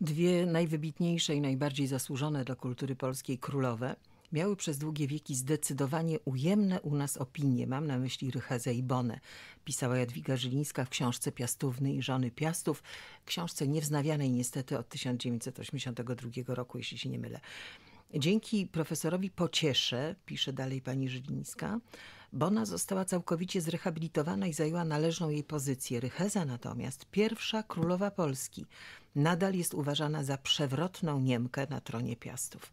Dwie najwybitniejsze i najbardziej zasłużone dla kultury polskiej królowe miały przez długie wieki zdecydowanie ujemne u nas opinie. Mam na myśli Rychezę i Bonę, pisała Jadwiga Żylińska w książce Piastówny i żony Piastów, książce niewznawianej niestety od 1982 roku, jeśli się nie mylę. Dzięki profesorowi Pociesze, pisze dalej pani Żylińska, Bona została całkowicie zrehabilitowana i zajęła należną jej pozycję. Rycheza natomiast, pierwsza królowa Polski, nadal jest uważana za przewrotną Niemkę na tronie Piastów.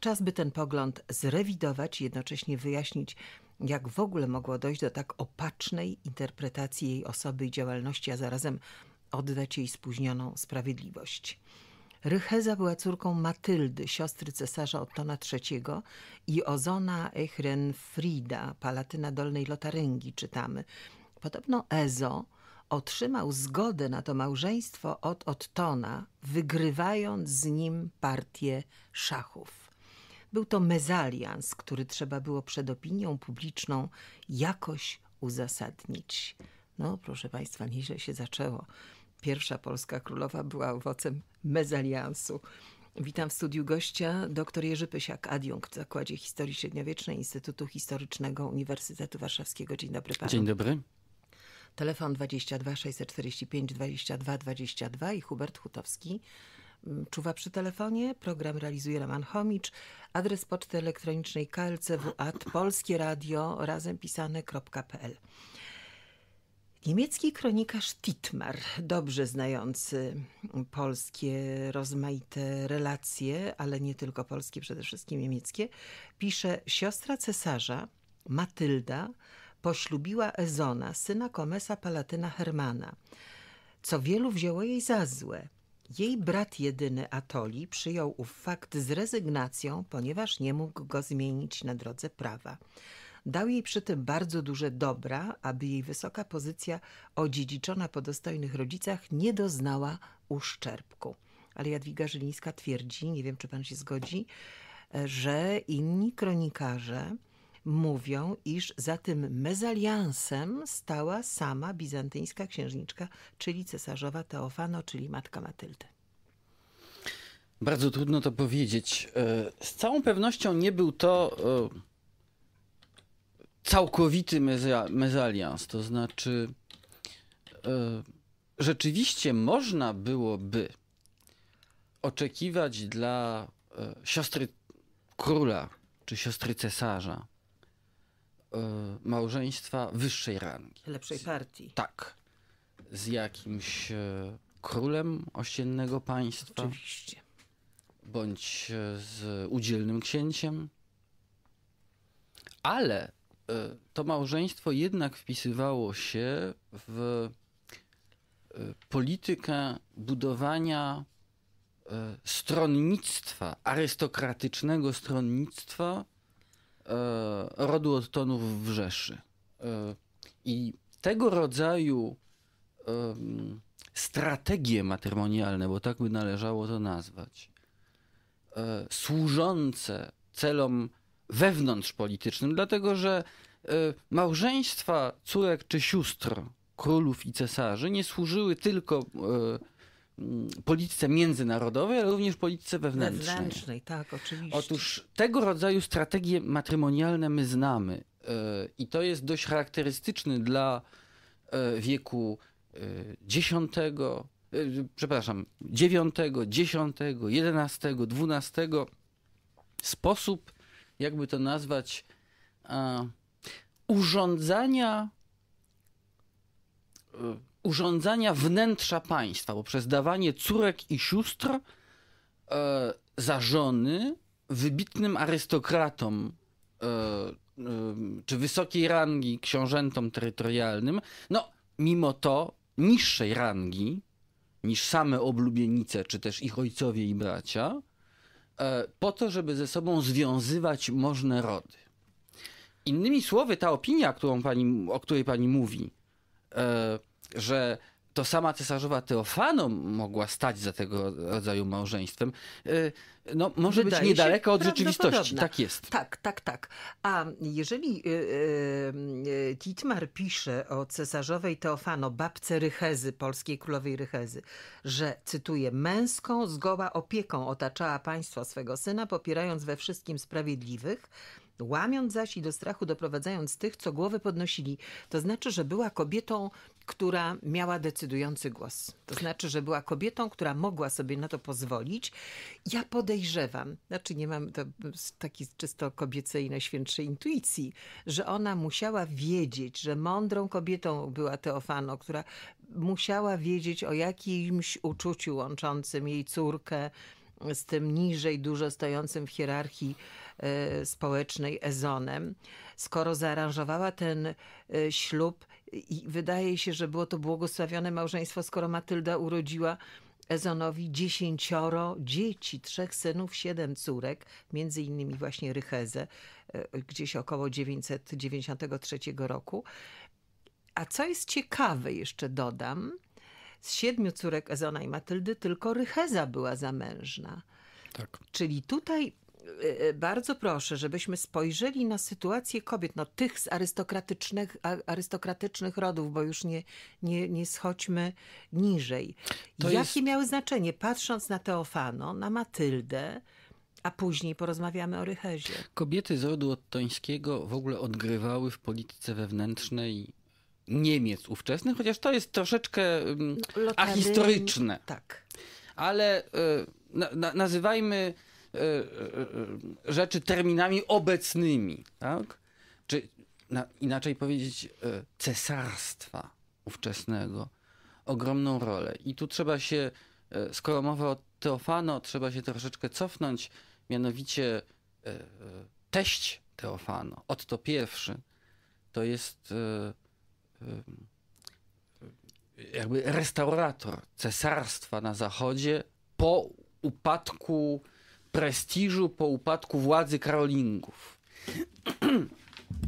Czas by ten pogląd zrewidować i jednocześnie wyjaśnić, jak w ogóle mogło dojść do tak opacznej interpretacji jej osoby i działalności, a zarazem oddać jej spóźnioną sprawiedliwość. Rycheza była córką Matyldy, siostry cesarza Ottona III i Ozona Echren Frida, palatyna Dolnej Lotaryngii, czytamy. Podobno Ezo, otrzymał zgodę na to małżeństwo od Ottona, wygrywając z nim partię szachów. Był to mezalians, który trzeba było przed opinią publiczną jakoś uzasadnić. No, proszę Państwa, nieźle się zaczęło. Pierwsza polska królowa była owocem mezaliansu. Witam w studiu gościa dr Jerzy Pysiak, adiunkt w Zakładzie Historii Średniowiecznej Instytutu Historycznego Uniwersytetu Warszawskiego. Dzień dobry panu. Dzień dobry. Telefon 22 645 22 22 i Hubert Hutowski mm, czuwa przy telefonie. Program realizuje Roman Chomicz. Adres poczty elektronicznej klcw.at polskie radio razem pisane.pl Niemiecki kronikarz Titmar, dobrze znający polskie rozmaite relacje, ale nie tylko polskie, przede wszystkim niemieckie, pisze siostra cesarza Matylda poślubiła Ezona, syna komesa Palatyna Hermana, co wielu wzięło jej za złe. Jej brat jedyny Atoli przyjął ów fakt z rezygnacją, ponieważ nie mógł go zmienić na drodze prawa. Dał jej przy tym bardzo duże dobra, aby jej wysoka pozycja odziedziczona po dostojnych rodzicach nie doznała uszczerbku. Ale Jadwiga Żylińska twierdzi, nie wiem czy pan się zgodzi, e, że inni kronikarze mówią, iż za tym mezaliansem stała sama bizantyńska księżniczka, czyli cesarzowa Teofano, czyli matka Matyldy. Bardzo trudno to powiedzieć. E, z całą pewnością nie był to e, całkowity mezalians, to znaczy e, rzeczywiście można byłoby oczekiwać dla siostry króla czy siostry cesarza E, małżeństwa wyższej rangi. Lepszej partii. tak. Z jakimś e, królem ościennego państwa. Oczywiście. Bądź e, z udzielnym księciem. Ale to małżeństwo jednak wpisywało się w politykę budowania stronnictwa, arystokratycznego stronnictwa E, rodu w wrzeszy. E, I tego rodzaju strategie matrymonialne, bo tak by należało to nazwać, e, służące celom wewnątrzpolitycznym, dlatego że małżeństwa córek czy sióstr królów i cesarzy nie służyły tylko Mm, polityce międzynarodowej, ale również polityce wewnętrznej. Wewnętrznej, tak, oczywiście. Otóż tego rodzaju strategie matrymonialne my znamy e, i to jest dość charakterystyczny dla e, wieku X, e, przepraszam, IX, X, XI, XII sposób, jakby to nazwać, urządzania urządzania wnętrza państwa, poprzez dawanie córek i sióstr e, za żony wybitnym arystokratom e, e, czy wysokiej rangi książętom terytorialnym, no mimo to niższej rangi niż same oblubienice, czy też ich ojcowie i bracia, e, po to, żeby ze sobą związywać możne rody. Innymi słowy, ta opinia, którą pani, o której pani mówi, e, że to sama cesarzowa Teofano mogła stać za tego rodzaju małżeństwem, y, no, może Wydaje być niedaleko od rzeczywistości. Tak jest. Tak, tak, tak. A jeżeli Titmar y, y, pisze o cesarzowej Teofano, babce Rychezy, polskiej królowej Rychezy, że, cytuję, męską zgoła opieką otaczała państwo swego syna, popierając we wszystkim sprawiedliwych, łamiąc zaś i do strachu doprowadzając tych, co głowy podnosili. To znaczy, że była kobietą która miała decydujący głos. To znaczy, że była kobietą, która mogła sobie na to pozwolić. Ja podejrzewam, znaczy nie mam to takiej czysto kobiecej najświętszej intuicji, że ona musiała wiedzieć, że mądrą kobietą była Teofano, która musiała wiedzieć o jakimś uczuciu łączącym jej córkę, z tym niżej dużo stojącym w hierarchii e, społecznej Ezonem, skoro zaaranżowała ten e, ślub i wydaje się, że było to błogosławione małżeństwo, skoro Matylda urodziła Ezonowi dziesięcioro dzieci, trzech synów, siedem córek, między innymi właśnie Rychezę, e, gdzieś około 993 roku. A co jest ciekawe, jeszcze dodam, z siedmiu córek Ezona i Matyldy tylko Rycheza była zamężna. Tak. Czyli tutaj E, e, bardzo proszę, żebyśmy spojrzeli na sytuację kobiet, no tych z arystokratycznych, arystokratycznych rodów, bo już nie, nie, nie schodźmy niżej. To Jakie jest... miały znaczenie, patrząc na Teofano, na Matyldę, a później porozmawiamy o Rychezie. Kobiety z rodu ottońskiego w ogóle odgrywały w polityce wewnętrznej Niemiec ówczesnych, chociaż to jest troszeczkę mm, Lotaryn... ahistoryczne. Tak. Ale e, na, na, nazywajmy E, e, e, rzeczy terminami obecnymi, tak? Czy na, inaczej powiedzieć, cesarstwa ówczesnego ogromną rolę. I tu trzeba się, skoro mowa o Teofano, trzeba się troszeczkę cofnąć, mianowicie teść Teofano, Otto I, to jest jakby restaurator cesarstwa na zachodzie po upadku prestiżu po upadku władzy Karolingów.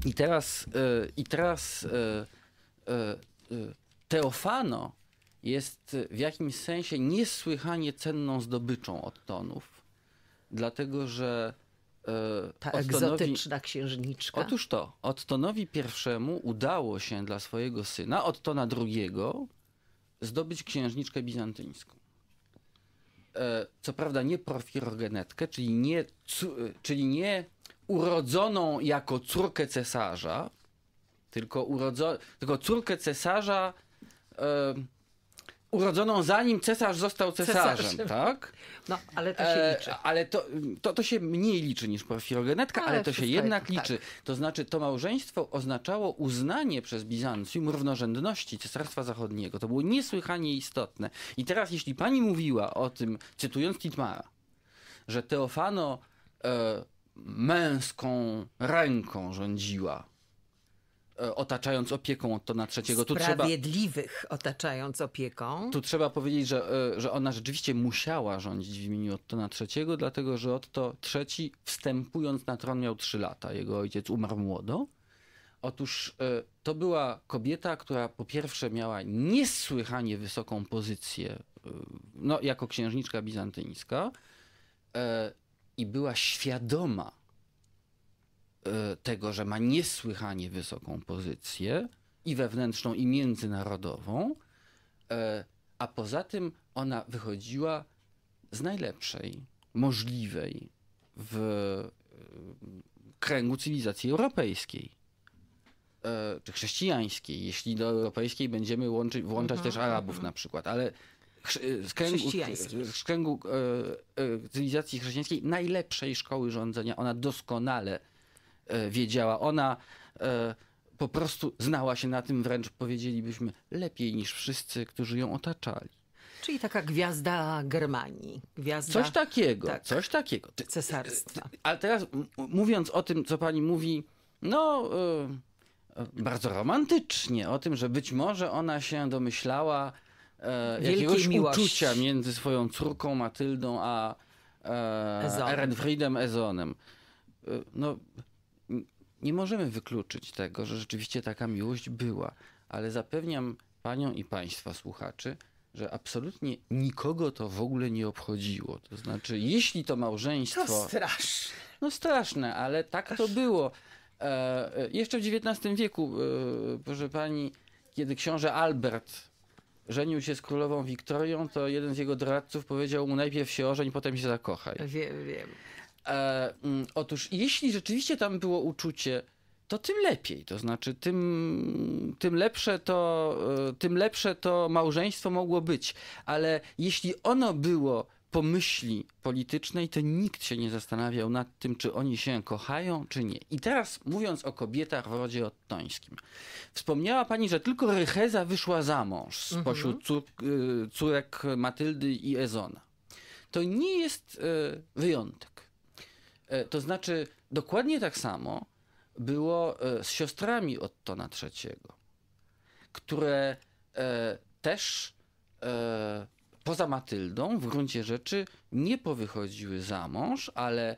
I teraz, e, i teraz e, e, Teofano jest w jakimś sensie niesłychanie cenną zdobyczą odtonów, dlatego że ta Ottonowi... egzotyczna księżniczka. Otóż to, Ottonowi pierwszemu udało się dla swojego syna, Ottona II, zdobyć księżniczkę bizantyńską. E, co prawda nie porfirogenetkę, czyli nie, e, czyli nie urodzoną jako córkę cesarza, tylko, urodzo- tylko córkę cesarza e, urodzoną zanim cesarz został cesarzem, cesarzem. tak? No, ale to się e, liczy. E, ale to, to, to, się mniej liczy niż filogenetka, ale, ale to się jednak tak. liczy. Tak. To znaczy, to małżeństwo oznaczało uznanie przez Bizancjum równorzędności Cesarstwa Zachodniego. To było niesłychanie istotne. I teraz, jeśli pani mówiła o tym, cytując Titmara, że Teofano e, męską ręką rządziła E, otaczając opieką od tona trzeciego. Tu Sprawiedliwych trzeba, otaczając opieką. Tu trzeba powiedzieć, że, e, że ona rzeczywiście musiała rządzić w imieniu na III, dlatego że Otto III wstępując na tron miał trzy lata. Jego ojciec umarł młodo. Otóż e, to była kobieta, która po pierwsze miała niesłychanie wysoką pozycję no, jako księżniczka bizantyńska i była świadoma E, tego, że ma niesłychanie wysoką pozycję i wewnętrzną, i międzynarodową, e, a poza tym ona wychodziła z najlepszej możliwej w e, kręgu cywilizacji europejskiej czy chrześcijańskiej, jeśli do europejskiej będziemy łączy, włączać mhm, też Arabów mhm. na przykład, ale z kręgu, z kręgu cywilizacji chrześcijańskiej najlepszej szkoły rządzenia, ona doskonale E, wiedziała. Ona e, po prostu znała się na tym wręcz, powiedzielibyśmy, lepiej niż wszyscy, którzy ją otaczali. Czyli taka gwiazda Germanii. Gwiazda... Coś takiego, tak. coś takiego. Cesarstwa. E, ale teraz mówiąc o tym, co pani mówi, no bardzo romantycznie, o tym, że być może ona się domyślała yy, jakiegoś miłości. uczucia między swoją córką Matyldą a e, Ezonem. Ezonem. no nie możemy wykluczyć tego, że rzeczywiście taka miłość była, ale zapewniam panią i państwa słuchaczy, że absolutnie nikogo to w ogóle nie obchodziło. To znaczy, jeśli to małżeństwo. To straszne. No straszne, ale tak to było. E, e, jeszcze w XIX wieku, e, proszę pani, kiedy książę Albert żenił się z królową Wiktorią, to jeden z jego doradców powiedział mu najpierw się ożeń, potem się zakochaj. Wiem, wiem. E, mm, otóż, jeśli rzeczywiście tam było uczucie, to tym lepiej. To znaczy, tym, tym, lepsze to, e, tym lepsze to małżeństwo mogło być. Ale jeśli ono było myśli politycznej, to nikt się nie zastanawiał nad tym, czy oni się kochają, czy nie. I teraz mówiąc o kobietach w rodzie ottońskim. Wspomniała pani, że tylko Rycheza wyszła za mąż spośród mhm. e, córek Matyldy i Ezona. To nie jest e, wyjątek. E, to znaczy, dokładnie tak samo było e, z siostrami od tona III, które e, też poza Matyldą w gruncie rzeczy nie powychodziły za mąż, ale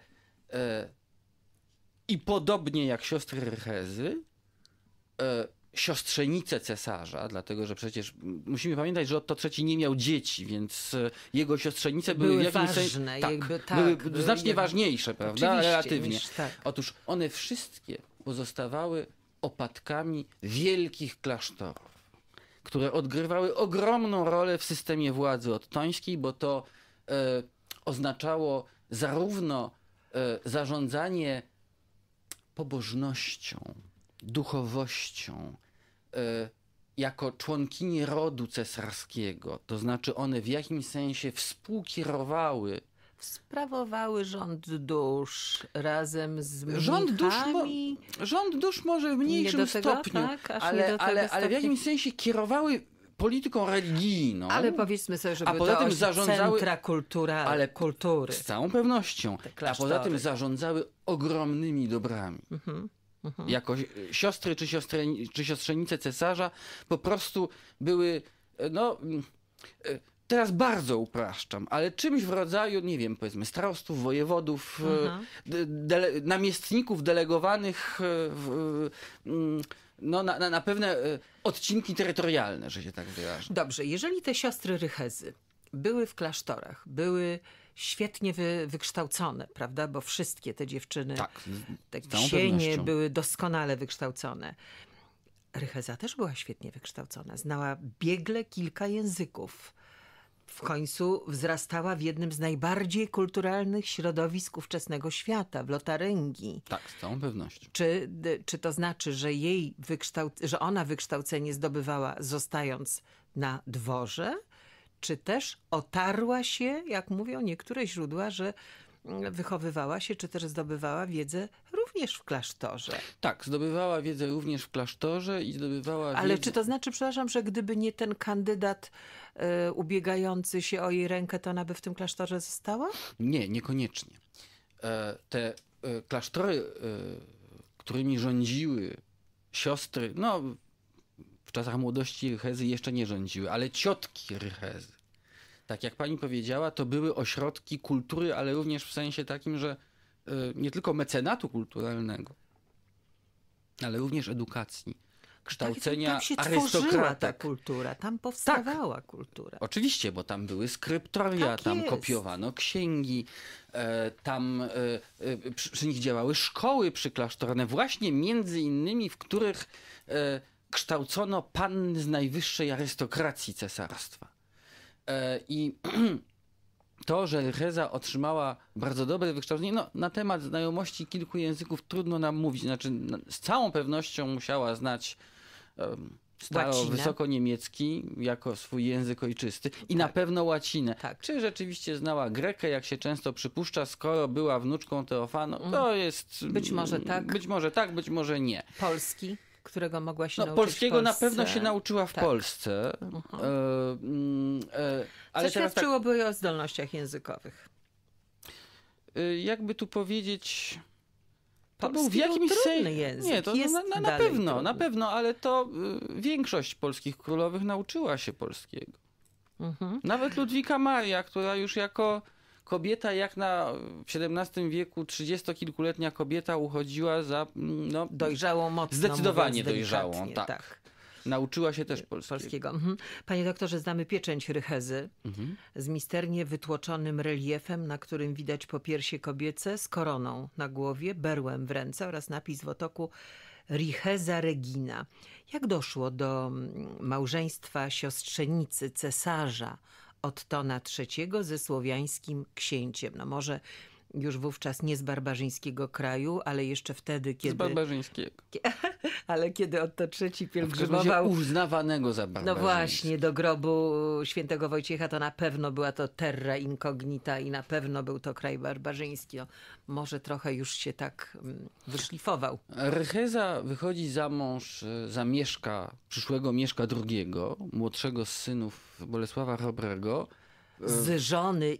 i podobnie jak siostry Rehezy siostrzenicę cesarza, dlatego że przecież musimy pamiętać, że Otto III nie miał dzieci, więc e, jego siostrzenice były, były ważne, sensie, tak, jakby, tak, były, były znacznie jakby, ważniejsze, prawda, relatywnie. Niż, tak. Otóż one wszystkie pozostawały opatkami wielkich klasztorów, które odgrywały ogromną rolę w systemie władzy ottońskiej, bo to e, oznaczało zarówno e, zarządzanie pobożnością, duchowością, E, jako członkini rodu cesarskiego, to znaczy one w jakimś sensie współkierowały. Sprawowały rząd dusz razem z rząd dusz, mo, rząd dusz może w mniejszym tego, stopniu, tak, ale, ale, stopniu. ale w jakimś sensie kierowały polityką religijną. Ale powiedzmy sobie, że a poza tym zarządzały centra kultura, ale kultury. Z całą pewnością. A poza tym zarządzały ogromnymi dobrami. Mhm mhm. jako e, siostry czy, siostry, czy siostrzenice cesarza, po prostu były, e, no, mm, e, teraz bardzo upraszczam, ale czymś w rodzaju, nie wiem, powiedzmy starostów, wojewodów, mhm. dele, namiestników delegowanych w, mm, no, na, na, na pewne odcinki terytorialne, że się tak wyrażę. Dobrze, jeżeli te siostry Rychezy były w klasztorach, były świetnie wy, wykształcone, prawda? Bo wszystkie te dziewczyny, tak, te ksienie były doskonale wykształcone. Rycheza też była świetnie wykształcona. Znała biegle kilka języków. W końcu wzrastała w jednym z najbardziej kulturalnych środowisk ówczesnego świata, w Lotaryngii. Tak, z całą pewnością. Czy, czy to znaczy, że, jej wykształ, że ona wykształcenie zdobywała zostając na dworze? czy też otarła się, jak mówią niektóre źródła, że mm, wychowywała się, czy też zdobywała wiedzę również w klasztorze. Tak, zdobywała wiedzę również w klasztorze i zdobywała. Ale wiedzę... czy to znaczy, przepraszam, że gdyby nie ten kandydat y, ubiegający się o jej rękę, to ona by w tym klasztorze została? Nie, niekoniecznie. E, te e, klasztory, którymi rządziły siostry, no czasach młodości Rychezy jeszcze nie rządziły, ale ciotki Rychezy, tak jak pani powiedziała, to były ośrodki kultury, ale również w sensie takim, że y, nie tylko mecenatu kulturalnego, ale również edukacji kształcenia tak, tam, tam się tworzyła ta kultura, tam tak. powstawała tak. kultura. Oczywiście, bo tam były skryptoria, tak tam jest. kopiowano księgi, e, tam e, e, przy, nich działały szkoły przyklasztorne, właśnie między innymi, w których kształcono panny z najwyższej arystokracji cesarstwa. E, I to, że Reza otrzymała bardzo dobre wykształcenie, no, na temat znajomości kilku języków trudno nam mówić. Znaczy, no, z całą pewnością musiała znać um, staro niemiecki jako swój język ojczysty i tak. na pewno łacinę. Tak. Czy rzeczywiście znała Grekę, jak się często przypuszcza, skoro była wnuczką Teofano? To mhm. jest... Być może mm, tak. Być może tak, być może nie. Polski? którego mogła się no, nauczyć Polskiego na pewno się nauczyła w tak. Polsce. Uh mhm. -huh. e, mm, e, ale Co tak- świadczyłoby tak... o zdolnościach językowych? E, jakby tu powiedzieć... To był w jakimś sensie. Język. Nie, to jest na, na, na pewno, trudny. na pewno, ale to y, większość polskich królowych nauczyła się polskiego. Mhm. Nawet Ludwika Maria, która już jako kobieta jak na w XVII wieku 30-kilkuletnia kobieta uchodziła za mm, no, dojrzałą mocno. Zdecydowanie dojrzałą, tak. tak. Nauczyła się też y, polskiego. polskiego. Mhm. Panie doktorze, znamy pieczęć Rychezy mhm. z misternie wytłoczonym reliefem, na którym widać popiersie kobiece z koroną na głowie, berłem w ręce oraz napis w otoku Richeza Regina. Jak doszło do mm, małżeństwa siostrzenicy cesarza od tona III ze słowiańskim księciem. No może już wówczas nie z barbarzyńskiego kraju, ale jeszcze wtedy, kiedy... Z barbarzyńskiego. ale kiedy Otto III pielgrzymował... uznawanego za No właśnie, do grobu świętego Wojciecha to na pewno była to terra incognita i na pewno był to kraj barbarzyński. No, może trochę już się tak mm, wyszlifował. Recheza wychodzi za mąż, y, za Mieszka, przyszłego Mieszka II, młodszego z synów Bolesława Robrego Z żony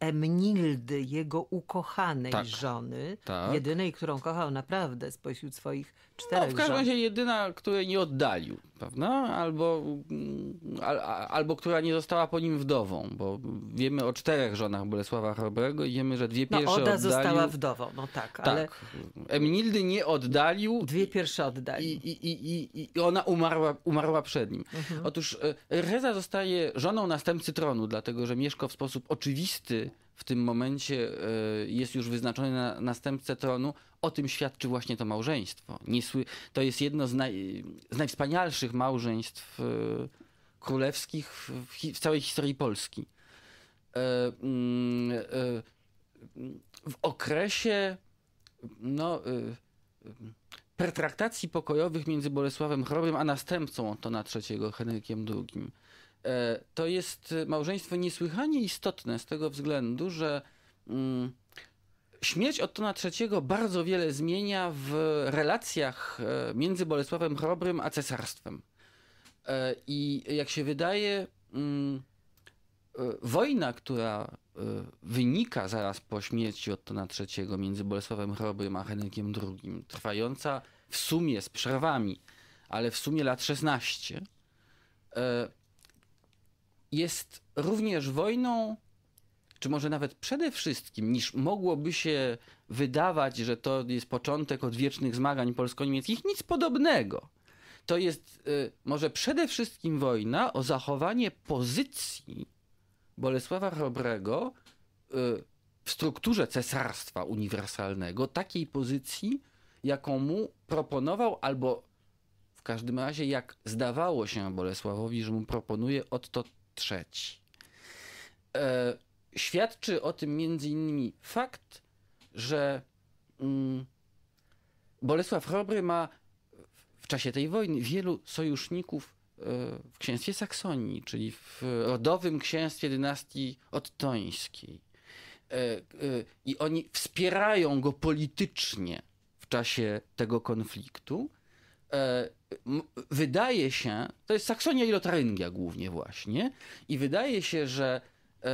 Emnildy, jego ukochanej tak. żony, tak. jedynej, którą kochał naprawdę spośród swoich no, czterech. No, w każdym razie jedyna, której nie oddalił, prawda? Albo, mm, al, albo która nie została po nim wdową, bo wiemy o czterech żonach Bolesława Chrobrego i wiemy, że dwie no, pierwsze no, Oda oddalił. została wdową, no tak, tak. ale... Emnildy nie oddalił. Dwie pierwsze oddalił. I, i, i, i ona umarła, umarła przed nim. Mhm. Otóż e, Reza zostaje żoną następcy tronu, dlatego że Mieszko w sposób oczywisty w tym momencie e, jest już wyznaczony na następcę tronu, o tym świadczy właśnie to małżeństwo. To jest jedno z, naj, z najwspanialszych małżeństw e, królewskich w, w całej historii Polski. E, mm, w okresie no, pertraktacji pokojowych między Bolesławem Chorym a następcą Antona III, Henrykiem II E, to jest e, małżeństwo niesłychanie istotne z tego względu, że mm, śmierć Ottona III bardzo wiele zmienia w relacjach e, między Bolesławem Chrobrym a cesarstwem. I jak się wydaje, mm, wojna, która wynika zaraz po śmierci Ottona III między Bolesławem Chrobrym a Henrykiem II, trwająca w sumie z przerwami, ale w sumie lat 16, jest również wojną, czy może nawet przede wszystkim, niż mogłoby się wydawać, że to jest początek odwiecznych zmagań polsko-niemieckich, nic podobnego. To jest y, może przede wszystkim wojna o zachowanie pozycji Bolesława Chrobrego y, w strukturze cesarstwa uniwersalnego, takiej pozycji, jaką mu proponował albo w każdym razie, jak zdawało się Bolesławowi, że mu proponuje Otto III. E, świadczy o tym między innymi fakt, że mm, Bolesław Chrobry ma w czasie tej wojny wielu sojuszników e, w księstwie Saksonii, czyli w rodowym księstwie dynastii ottońskiej. E, e, I oni wspierają go politycznie w czasie tego konfliktu wydaje się, to jest Saksonia i Lotaryngia głównie właśnie, i wydaje się, że e,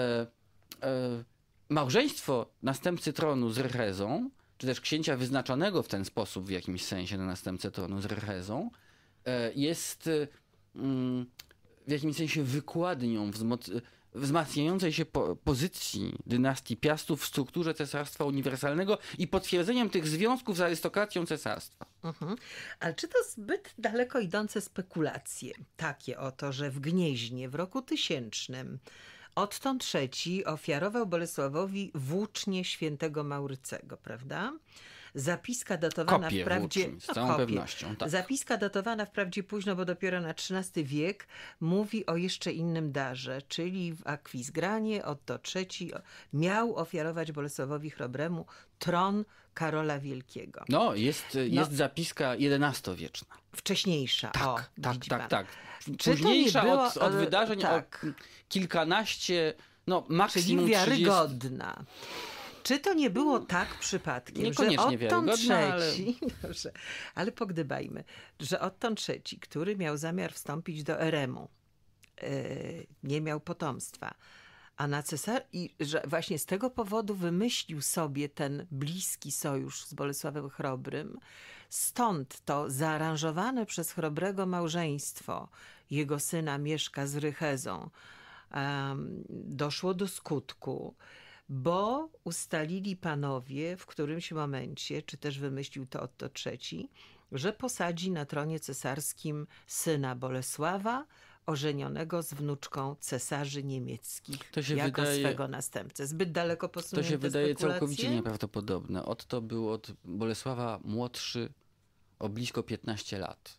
e, małżeństwo następcy tronu z Rhezą, czy też księcia wyznaczonego w ten sposób w jakimś sensie na następcę tronu z Rhezą, e, jest e, mm, w jakimś sensie wykładnią, wzmacniającej się po pozycji dynastii Piastów w strukturze Cesarstwa Uniwersalnego i potwierdzeniem tych związków z arystokracją cesarstwa. Mhm. Ale czy to zbyt daleko idące spekulacje? Takie oto, że w Gnieźnie w roku tysięcznym Odtąd trzeci ofiarował Bolesławowi włócznie świętego Maurycego, prawda? Zapiska datowana Kopie wprawdzie. z no, całą no, pewnością. Tak. Zapiska datowana wprawdzie późno, bo dopiero na XIII wiek mówi o jeszcze innym darze, czyli w Akwizgranie Otto III miał ofiarować Bolesławowi Chrobremu tron Karola Wielkiego. No, jest, no. jest no. zapiska XI-wieczna. Wcześniejsza. Tak, o, tak, tak, pan. tak. Późniejsza było, od, od e, wydarzeń tak. o kilkanaście, no maksimum Czyli wiarygodna. 30. Czy to nie było tak przypadkiem, że Otton III, ale... ale pogdybajmy, że odtąd III, który miał zamiar wstąpić do Eremu, e, nie miał potomstwa, a na cesar i że właśnie z tego powodu wymyślił sobie ten bliski sojusz z Bolesławem Chrobrym. Stąd to zaaranżowane przez Chrobrego małżeństwo jego syna Mieszka z Rychezą um, doszło do skutku bo ustalili panowie w którymś momencie, czy też wymyślił to Otto III, że posadzi na tronie cesarskim syna Bolesława, ożenionego z wnuczką cesarzy niemieckich to się jako wydaje, swego następcę. Zbyt daleko posunięte To się wydaje całkowicie nieprawdopodobne. Otto był od Bolesława młodszy o blisko 15 lat.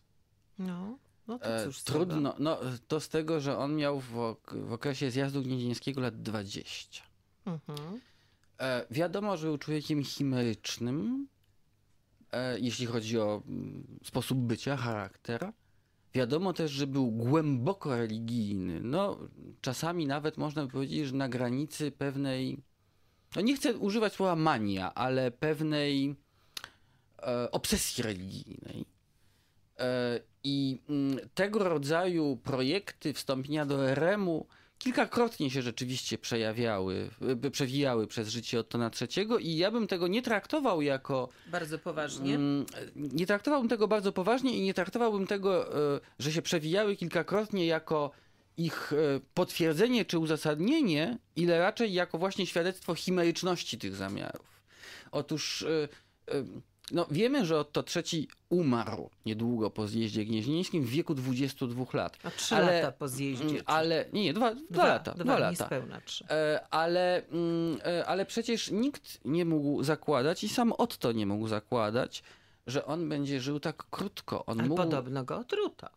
No. No to e, cóż, trudno. No, to z tego, że on miał w, ok w okresie zjazdu gnieźnieńskiego lat 20. Mhm. E, wiadomo, że był człowiekiem chimerycznym, e, jeśli chodzi o m, mm, sposób bycia, charakter. Wiadomo też, że był głęboko religijny. No, czasami nawet można powiedzieć, że na granicy pewnej, no nie chcę używać słowa mania, ale pewnej e, obsesji religijnej. E, I m, mm, tego rodzaju projekty wstąpienia do Remu kilkakrotnie się rzeczywiście przejawiały, e, przewijały przez życie Ottona III i ja bym tego nie traktował jako... Bardzo poważnie. Mm, nie traktowałbym tego bardzo poważnie i nie traktowałbym tego, e, że się przewijały kilkakrotnie jako ich e, potwierdzenie czy uzasadnienie, ile raczej jako właśnie świadectwo chimeryczności tych zamiarów. Otóż no, wiemy, że Otto III umarł niedługo po zjeździe gnieźnieńskim w wieku 22 lat. A no, trzy ale, lata po zjeździe. Mm, ale, nie, nie, dwa, dwa, dwa lata. Dwa, dwa lata. Niespełna trzy. E, ale, mm, e, ale przecież nikt nie mógł zakładać i sam Otto nie mógł zakładać, że on będzie żył tak krótko. On ale mógł... podobno go otruta.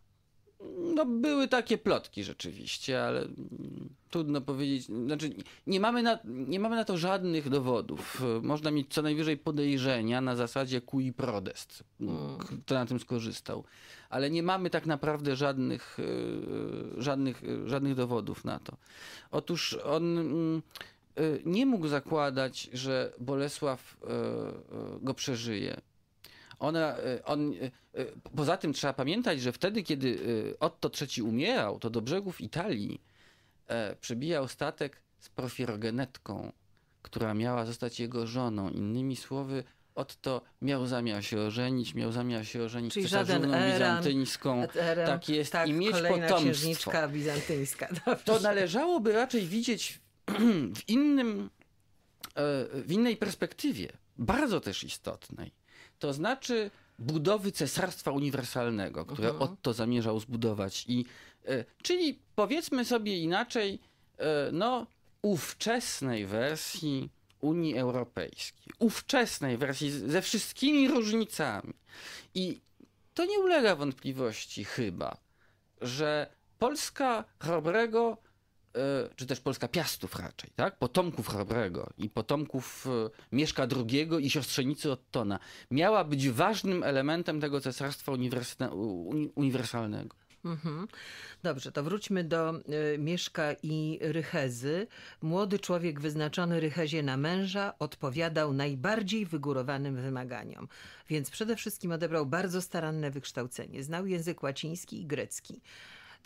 No, były takie plotki rzeczywiście, ale mm, trudno powiedzieć. Znaczy, nie mamy, na, nie mamy na to żadnych dowodów. Można mieć co najwyżej podejrzenia na zasadzie cui prodest, mm. kto na tym skorzystał. Ale nie mamy tak naprawdę żadnych, e, żadnych, e, żadnych dowodów na to. Otóż on mm, e, nie mógł zakładać, że Bolesław go przeżyje ona, e, on, e, e, poza tym trzeba pamiętać, że wtedy, kiedy Otto III umierał, to do brzegów Italii przybijał statek z profirgenetką, która miała zostać jego żoną. Innymi słowy, Otto miał zamiar się ożenić, miał zamiar się ożenić z bizantyńską. Eran, tak jest, tak, i mieć potomstwo. bizantyńska. Dobrze. To należałoby raczej widzieć w innym, w innej perspektywie, bardzo też istotnej to znaczy budowy cesarstwa uniwersalnego, które Aha. Mhm. Otto zamierzał zbudować. I, e, czyli powiedzmy sobie inaczej, e, no ówczesnej wersji Unii Europejskiej, ówczesnej wersji ze wszystkimi różnicami. I to nie ulega wątpliwości chyba, że Polska Chrobrego E, czy też Polska Piastów raczej, tak? potomków Hrabrego i potomków e, Mieszka II i siostrzenicy Ottona, miała być ważnym elementem tego cesarstwa uniwersalnego. Mhm. Dobrze, to wróćmy do e, Mieszka i Rychezy. Młody człowiek wyznaczony Rychezie na męża odpowiadał najbardziej wygórowanym wymaganiom, więc przede wszystkim odebrał bardzo staranne wykształcenie. Znał język łaciński i grecki.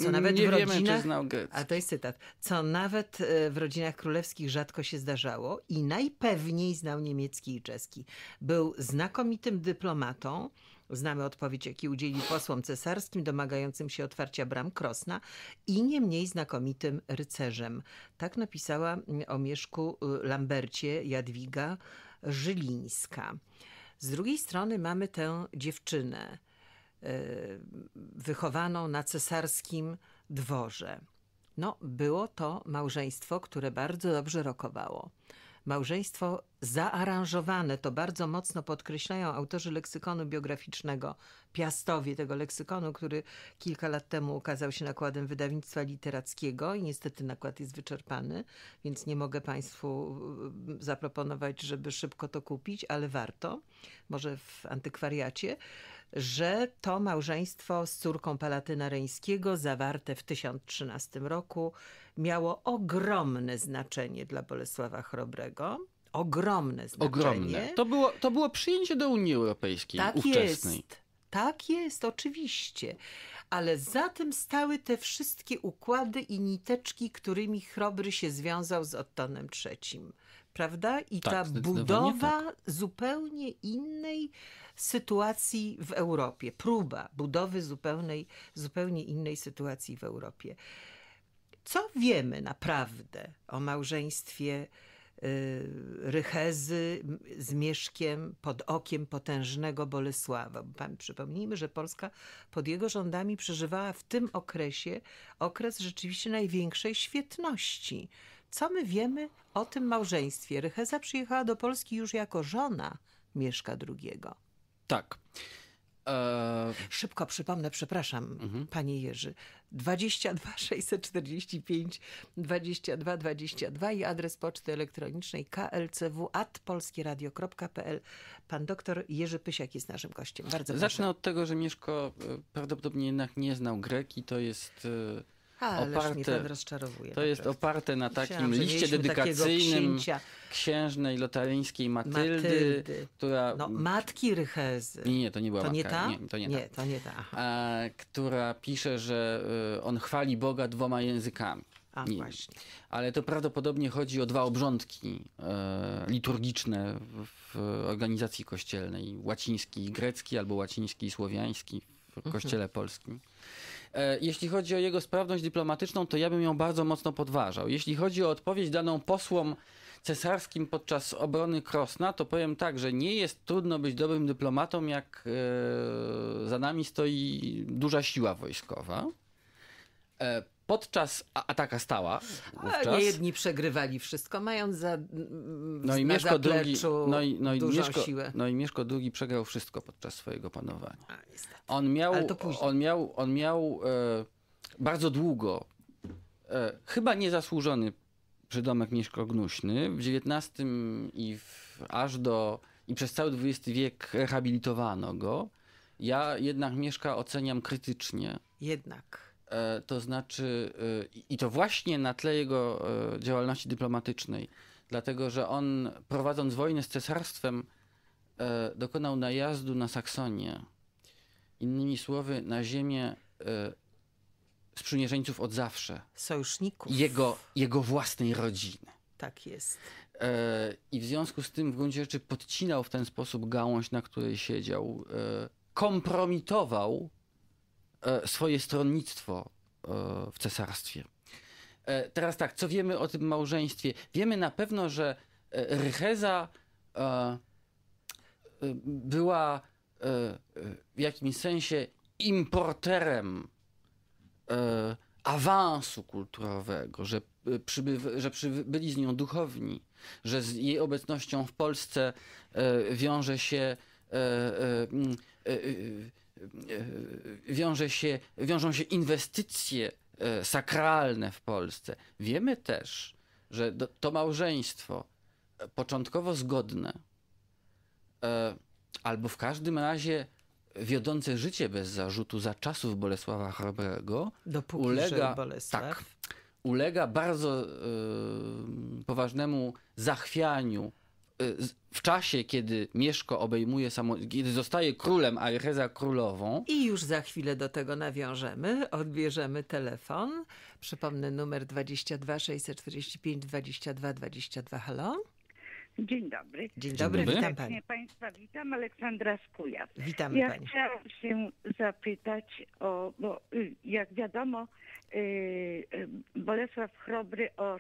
Co nawet nie w rodzinach, wiemy, czy znał A to jest cytat. Co nawet e, w rodzinach królewskich rzadko się zdarzało i najpewniej znał niemiecki i czeski. Był znakomitym dyplomatą. Znamy odpowiedź, jaki udzielił posłom cesarskim domagającym się otwarcia bram Krosna i nie mniej znakomitym rycerzem. Tak napisała o Mieszku e, Lambercie Jadwiga Żylińska. Z drugiej strony mamy tę dziewczynę, Y, wychowaną na cesarskim dworze. No, było to małżeństwo, które bardzo dobrze rokowało. Małżeństwo zaaranżowane, to bardzo mocno podkreślają autorzy leksykonu biograficznego Piastowie tego leksykonu, który kilka lat temu ukazał się nakładem wydawnictwa literackiego i niestety nakład jest wyczerpany, więc nie mogę Państwu mm, zaproponować, żeby szybko to kupić, ale warto, może w antykwariacie, że to małżeństwo z córką Palatyna Reńskiego zawarte w 1013 roku miało ogromne znaczenie dla Bolesława Chrobrego ogromne znaczenie. Ogromne. To było, to było przyjęcie do Unii Europejskiej tak ówczesnej. Jest. Tak jest, oczywiście. Ale za tym stały te wszystkie układy i niteczki, którymi Chrobry się związał z Ottonem III. Prawda? I tak, ta budowa tak. zupełnie innej sytuacji w Europie, próba budowy zupełnej, zupełnie innej sytuacji w Europie. Co wiemy naprawdę o małżeństwie? Y, rychezy z Mieszkiem pod okiem potężnego Bolesława. Przypomnijmy, że Polska pod jego rządami przeżywała w tym okresie okres rzeczywiście największej świetności. Co my wiemy o tym małżeństwie? Rycheza przyjechała do Polski już jako żona Mieszka Drugiego. Tak. E... Szybko przypomnę, przepraszam, mhm. panie Jerzy. 22 645 22 22 i adres poczty elektronicznej klcw.polskieradio.pl. Pan doktor Jerzy Pysiak jest naszym gościem. Bardzo Zacznę proszę. od tego, że Mieszko e, prawdopodobnie jednak nie znał greki. To jest e, Ależ oparte, mnie rozczarowuje. To jest oparte na takim Myślałam, liście dedykacyjnym księżnej lotaryńskiej Matyldy, Matyldy. która... No, matki Rychezy. Nie, nie, to nie była to matka. Nie, ta? nie, to nie, nie ta. To nie ta. A, która pisze, że y, on chwali Boga dwoma językami. A, nie. właśnie. Ale to prawdopodobnie chodzi o dwa obrządki e, liturgiczne w organizacji kościelnej. Łaciński i grecki, albo łaciński i słowiański w mhm. kościele polskim. E, jeśli chodzi o jego sprawność dyplomatyczną, to ja bym ją bardzo mocno podważał. Jeśli chodzi o odpowiedź daną posłom cesarskim podczas obrony Krosna, to powiem tak, że nie jest trudno być dobrym dyplomatą, jak e, za nami stoi duża siła wojskowa. E, podczas ataka stała. Wówczas. nie jedni przegrywali wszystko, mając za, mm, no i na Mieszko drugi, no i, no i dużą Mieszko, siłę. No i Mieszko II przegrał wszystko podczas swojego panowania. on miał, on miał, on miał e, bardzo długo, e, chyba niezasłużony przydomek Mieszko Gnuśny w XIX i w, aż do i przez cały XX wiek rehabilitowano go. Ja jednak Mieszka oceniam krytycznie. Jednak E, to znaczy, e, i to właśnie na tle jego e, działalności dyplomatycznej, dlatego że on prowadząc wojnę z cesarstwem dokonał najazdu na Saksonię, innymi słowy, na ziemię sprzymierzeńców od zawsze. Sojuszników. Jego, jego własnej rodziny. Tak jest. I w związku z tym w gruncie rzeczy podcinał w ten sposób gałąź, na której siedział, kompromitował E, swoje stronnictwo e, w cesarstwie. E, teraz tak, co wiemy o tym małżeństwie? Wiemy na pewno, że Rycheza była w jakimś sensie importerem awansu kulturowego, że, przybyw, że przybyli z nią duchowni, że z jej obecnością w Polsce wiąże się E, wiąże się, wiążą się inwestycje e, sakralne w Polsce. Wiemy też, że to małżeństwo e, początkowo zgodne, albo w każdym razie wiodące życie bez zarzutu za czasów Bolesława Chrobrego ulega, tak, ulega bardzo y, poważnemu zachwianiu Y, w czasie, kiedy Mieszko obejmuje kiedy zostaje królem, a Reza królową. I już za chwilę do tego nawiążemy. Odbierzemy telefon. Przypomnę numer 22 645 22 22. Halo? Dzień dobry. Dzień dobry, Dzień dobry. witam Pani. Państwa witam, Aleksandra Skuja. Witamy ja Pani. chciałam się zapytać o, bo y, jak wiadomo, y, y, Bolesław Chrobry o,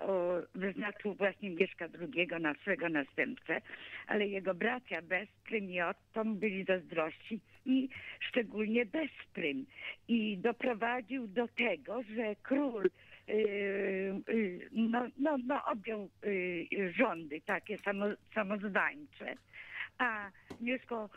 o, wyznaczył właśnie Mieszka II na swego następcę, ale jego bracia Besprym i Otton byli zazdrości i szczególnie Besprym. I doprowadził do tego, że król Y, y, no, no, no objął y, rządy takie samo, A Mieszko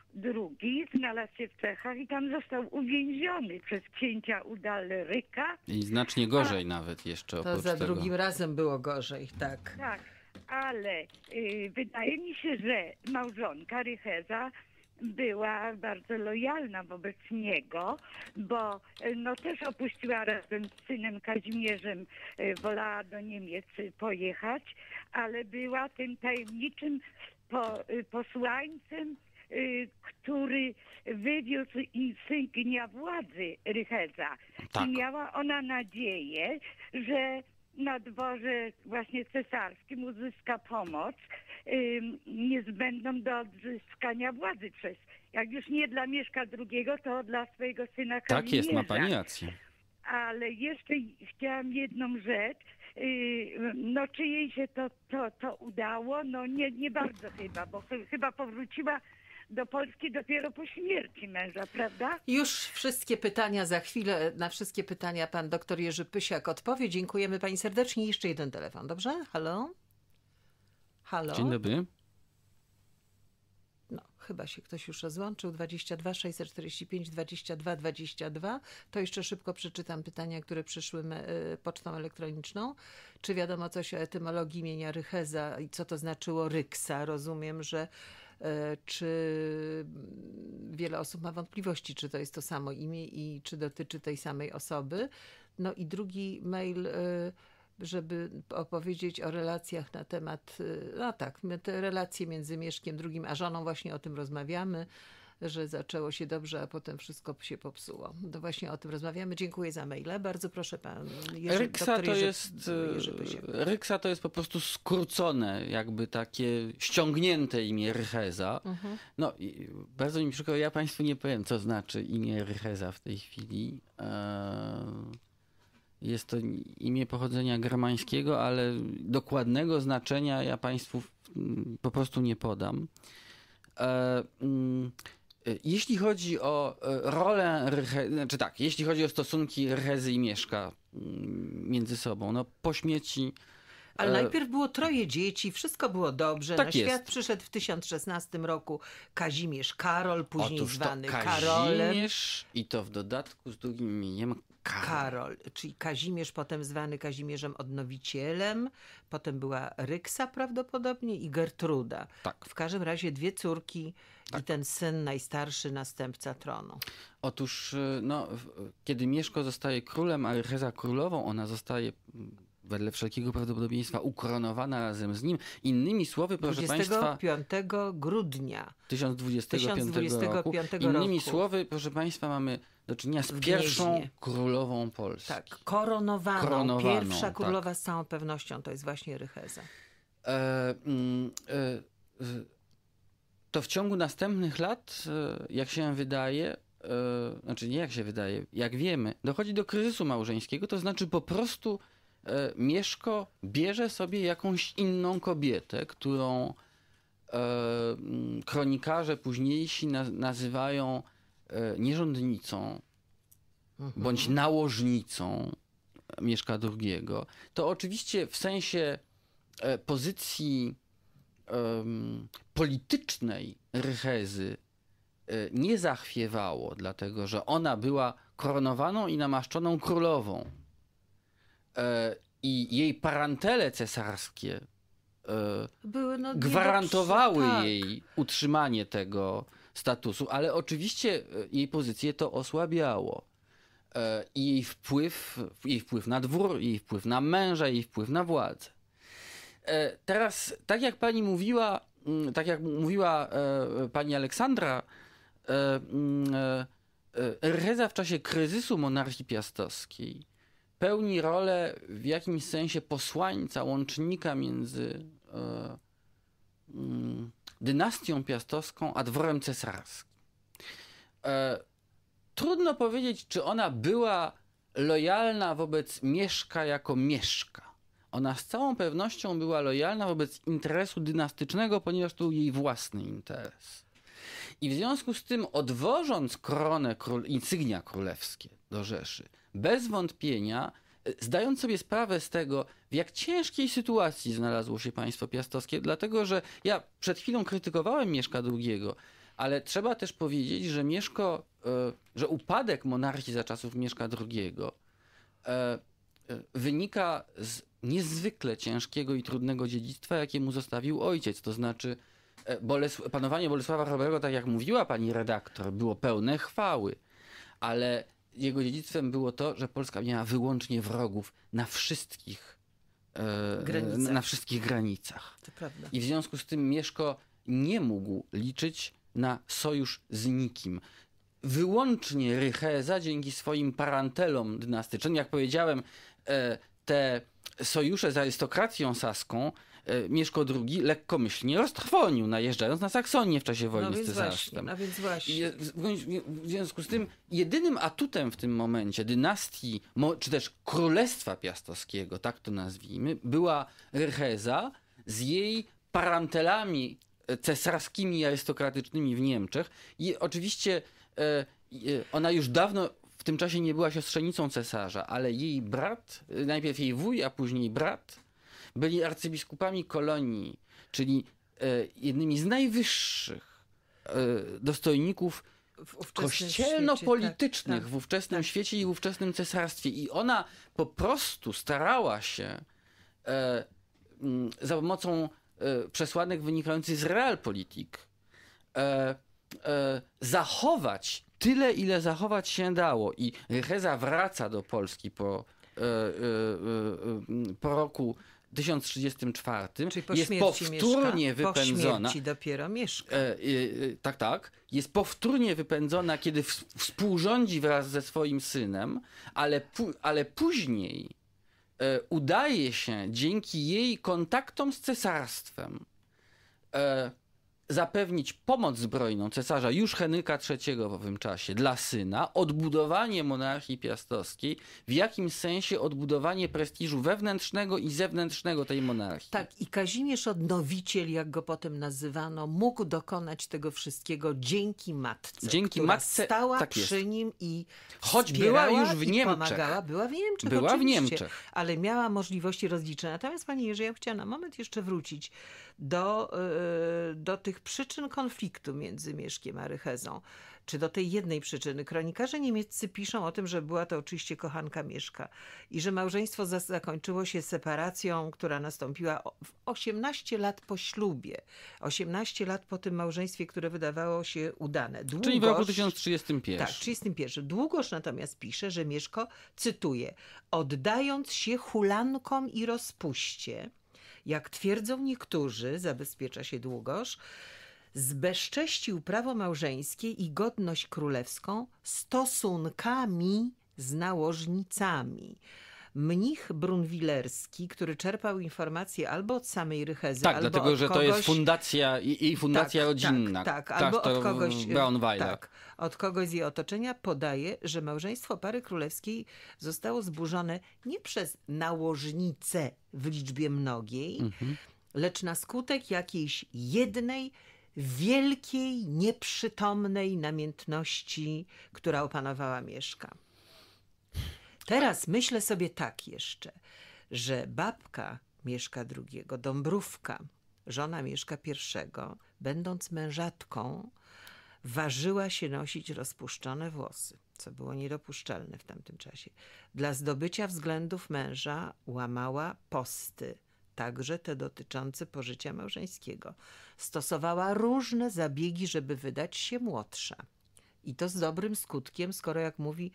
II znalazł się w Czechach i tam został uwięziony przez księcia Udalryka. I znacznie gorzej A, nawet jeszcze To za tego. drugim razem było gorzej, tak. Tak, ale y, wydaje mi się, że małżonka Rycheza była bardzo lojalna wobec niego, bo e, no, też opuściła razem z synem Kazimierzem, e, wolała do Niemiec pojechać, ale była tym tajemniczym e, posłańcem który wywiózł insygnia władzy Rycheza. Tak. I miała ona nadzieję, że na dworze właśnie cesarskim uzyska pomoc niezbędną do odzyskania władzy przez, jak już nie dla Mieszka drugiego, to dla swojego syna Kazimierza. Tak jest, ma pani rację. Ale jeszcze chciałam jedną rzecz. Yy, no czy jej się to, to, to udało? No nie, nie bardzo chyba, bo chyba powróciła do Polski dopiero po śmierci męża, prawda? Już wszystkie pytania za chwilę, na wszystkie pytania pan doktor Jerzy Pysiak odpowie. Dziękujemy pani serdecznie. Jeszcze jeden telefon, dobrze? Halo? Halo. Dzień dobry. No, chyba się ktoś już rozłączył. 22 645 22 22. To jeszcze szybko przeczytam pytania, które przyszły y, pocztą elektroniczną. Czy wiadomo coś o etymologii imienia Rycheza i co to znaczyło Ryksa? Rozumiem, że y, czy mm, wiele osób ma wątpliwości, czy to jest to samo imię i czy dotyczy tej samej osoby. No i drugi mail y, żeby opowiedzieć o relacjach na temat, y, no tak, te relacje między Mieszkiem drugim a żoną, właśnie o tym rozmawiamy, że zaczęło się dobrze, a potem wszystko się popsuło. To no właśnie o tym rozmawiamy. Dziękuję za maile. Bardzo proszę pan Jerzy, Ryksa to Jerzy, jest y, Jerzy Ryksa to jest po prostu skrócone, jakby takie ściągnięte imię Rycheza. Mhm. No bardzo mi przykro, ja państwu nie powiem, co znaczy imię Rycheza w tej chwili. Eee jest to imię pochodzenia germańskiego, ale dokładnego znaczenia ja Państwu po prostu nie podam. E, mm, e, jeśli chodzi o e, rolę, Ryche, znaczy tak, jeśli chodzi o stosunki rezy i Mieszka mm, między sobą, no po śmieci... Ale najpierw było troje dzieci, wszystko było dobrze. Tak Na jest. świat przyszedł w 1016 roku Kazimierz Karol, później Otóż zwany Kazimierz Karolem. i to w dodatku z długim imieniem Karol. Karol, czyli Kazimierz, potem zwany Kazimierzem Odnowicielem, potem była Ryksa prawdopodobnie i Gertruda. Tak. W każdym razie dwie córki tak. i ten syn najstarszy następca tronu. Otóż, y, no, kiedy Mieszko zostaje królem, a Reza królową, ona zostaje mm, wedle wszelkiego prawdopodobieństwa ukoronowana razem z nim. Innymi słowy, proszę 25 Państwa... grudnia 1025, 1025 roku. Innymi słowy, proszę Państwa, mamy do czynienia z pierwszą królową Polski. Tak, koronowaną. koronowaną Pierwsza tak. królowa tak. z całą pewnością to jest właśnie Rycheza. E, mm, e, to w ciągu następnych lat, e, jak się wydaje, e, znaczy nie jak się wydaje, jak wiemy, dochodzi do kryzysu małżeńskiego, to znaczy po prostu e, Mieszko bierze sobie jakąś inną kobietę, którą mm, kronikarze późniejsi nazywają E, nierządnicą mhm. bądź nałożnicą Mieszka drugiego. to oczywiście w sensie e, pozycji um, politycznej Rychezy e, nie zachwiewało, dlatego że ona była koronowaną i namaszczoną królową. I jej parantele cesarskie Były, no, gwarantowały tak. jej utrzymanie tego statusu, ale oczywiście e, jej pozycję to osłabiało. E, I jej wpływ, jej wpływ na dwór, jej wpływ na męża, jej wpływ na władzę. E, teraz, tak jak pani mówiła, mm, tak jak mówiła pani Aleksandra, mm, Reza w czasie kryzysu monarchii piastowskiej pełni rolę w jakimś sensie posłańca, łącznika między mm, dynastią piastowską a dworem cesarskim. E, trudno powiedzieć, czy ona była lojalna wobec Mieszka jako Mieszka. Ona z całą pewnością była lojalna wobec interesu dynastycznego, ponieważ to był jej własny interes. I w związku z tym, odwożąc koronę, król, insygnia królewskie do Rzeszy, bez wątpienia zdając sobie sprawę z tego, w jak ciężkiej sytuacji znalazło się państwo piastowskie, dlatego że ja przed chwilą krytykowałem Mieszka II, ale trzeba też powiedzieć, że Mieszko, e, że upadek monarchii za czasów Mieszka II e, e, wynika z niezwykle ciężkiego i trudnego dziedzictwa, jakie mu zostawił ojciec, to znaczy Boles panowanie Bolesława Chrobrego, tak jak mówiła pani redaktor, było pełne chwały, ale jego dziedzictwem było to, że Polska miała wyłącznie wrogów na wszystkich e, granicach. Na, wszystkich granicach. I w związku z tym Mieszko nie mógł liczyć na sojusz z nikim. Wyłącznie Rycheza dzięki swoim parantelom dynastycznym, jak powiedziałem, e, te sojusze z arystokracją saską E, Mieszko II lekkomyślnie roztrwonił, najeżdżając na Saksonię w czasie wojny no z cesarzem. No więc właśnie. W związku z tym jedynym atutem w tym momencie dynastii, czy też Królestwa Piastowskiego, tak to nazwijmy, była Rheza z jej parantelami e, cesarskimi i arystokratycznymi w Niemczech. I oczywiście e, ona już dawno w tym czasie nie była siostrzenicą cesarza, ale jej brat, najpierw jej wuj, a później brat, byli arcybiskupami kolonii, czyli e, jednymi z najwyższych e, dostojników kościelno-politycznych tak, tak, w ówczesnym tak. świecie i w ówczesnym cesarstwie. I ona po prostu starała się e, za pomocą przesłanek wynikających z realpolitik zachować tyle, ile zachować się dało. I Reza wraca do Polski po, po roku 1034 Czyli po jest powtórnie mieszka? wypędzona. Po dopiero mieszka. E, e, e, tak, tak. Jest powtórnie wypędzona, kiedy w, współrządzi wraz ze swoim synem, ale, ale później e, udaje się dzięki jej kontaktom z cesarstwem e, zapewnić pomoc zbrojną cesarza już Henryka III w owym czasie dla syna, odbudowanie monarchii piastowskiej, w jakimś sensie odbudowanie prestiżu wewnętrznego i zewnętrznego tej monarchii. Tak, i Kazimierz Odnowiciel, jak go potem nazywano, mógł dokonać tego wszystkiego dzięki matce. Dzięki matce stała tak przy jest. nim i choć była już w Niemczech. Pomagała, była w Niemczech. Była w Niemczech. Ale miała możliwości rozliczenia. Natomiast pani Jerzy, ja chciałam na moment jeszcze wrócić do, e, do tych przyczyn konfliktu między Mieszkiem a Rychezą, czy do tej jednej przyczyny. Kronikarze niemieccy piszą o tym, że była to oczywiście kochanka Mieszka i że małżeństwo zakończyło się separacją, która nastąpiła w 18 lat po ślubie. 18 lat po tym małżeństwie, które wydawało się udane. Czyli w roku 1931. Tak, 1931. Długość natomiast pisze, że Mieszko, cytuję, oddając się hulankom i rozpuście, jak twierdzą niektórzy, zabezpiecza się długoż, zbezcześcił prawo małżeńskie i godność królewską stosunkami z nałożnicami mnich brunwilerski, który czerpał informacje albo od samej Rychezy, tak, albo dlatego, od że kogoś... to jest fundacja, tak, fundacja tak, rodzinna. Tak, tak, albo od kogoś, tak, od kogoś z jej otoczenia podaje, że małżeństwo pary królewskiej zostało zburzone nie przez nałożnicę w liczbie mnogiej, mhm. lecz na skutek jakiejś jednej wielkiej, nieprzytomnej namiętności, która opanowała Mieszka. Teraz myślę sobie tak jeszcze, że babka mieszka drugiego, Dąbrówka, żona mieszka pierwszego, będąc mężatką, ważyła się nosić rozpuszczone włosy, co było niedopuszczalne w tamtym czasie. Dla zdobycia względów męża łamała posty, także te dotyczące pożycia małżeńskiego. Stosowała różne zabiegi, żeby wydać się młodsza. I to z dobrym skutkiem, skoro jak mówi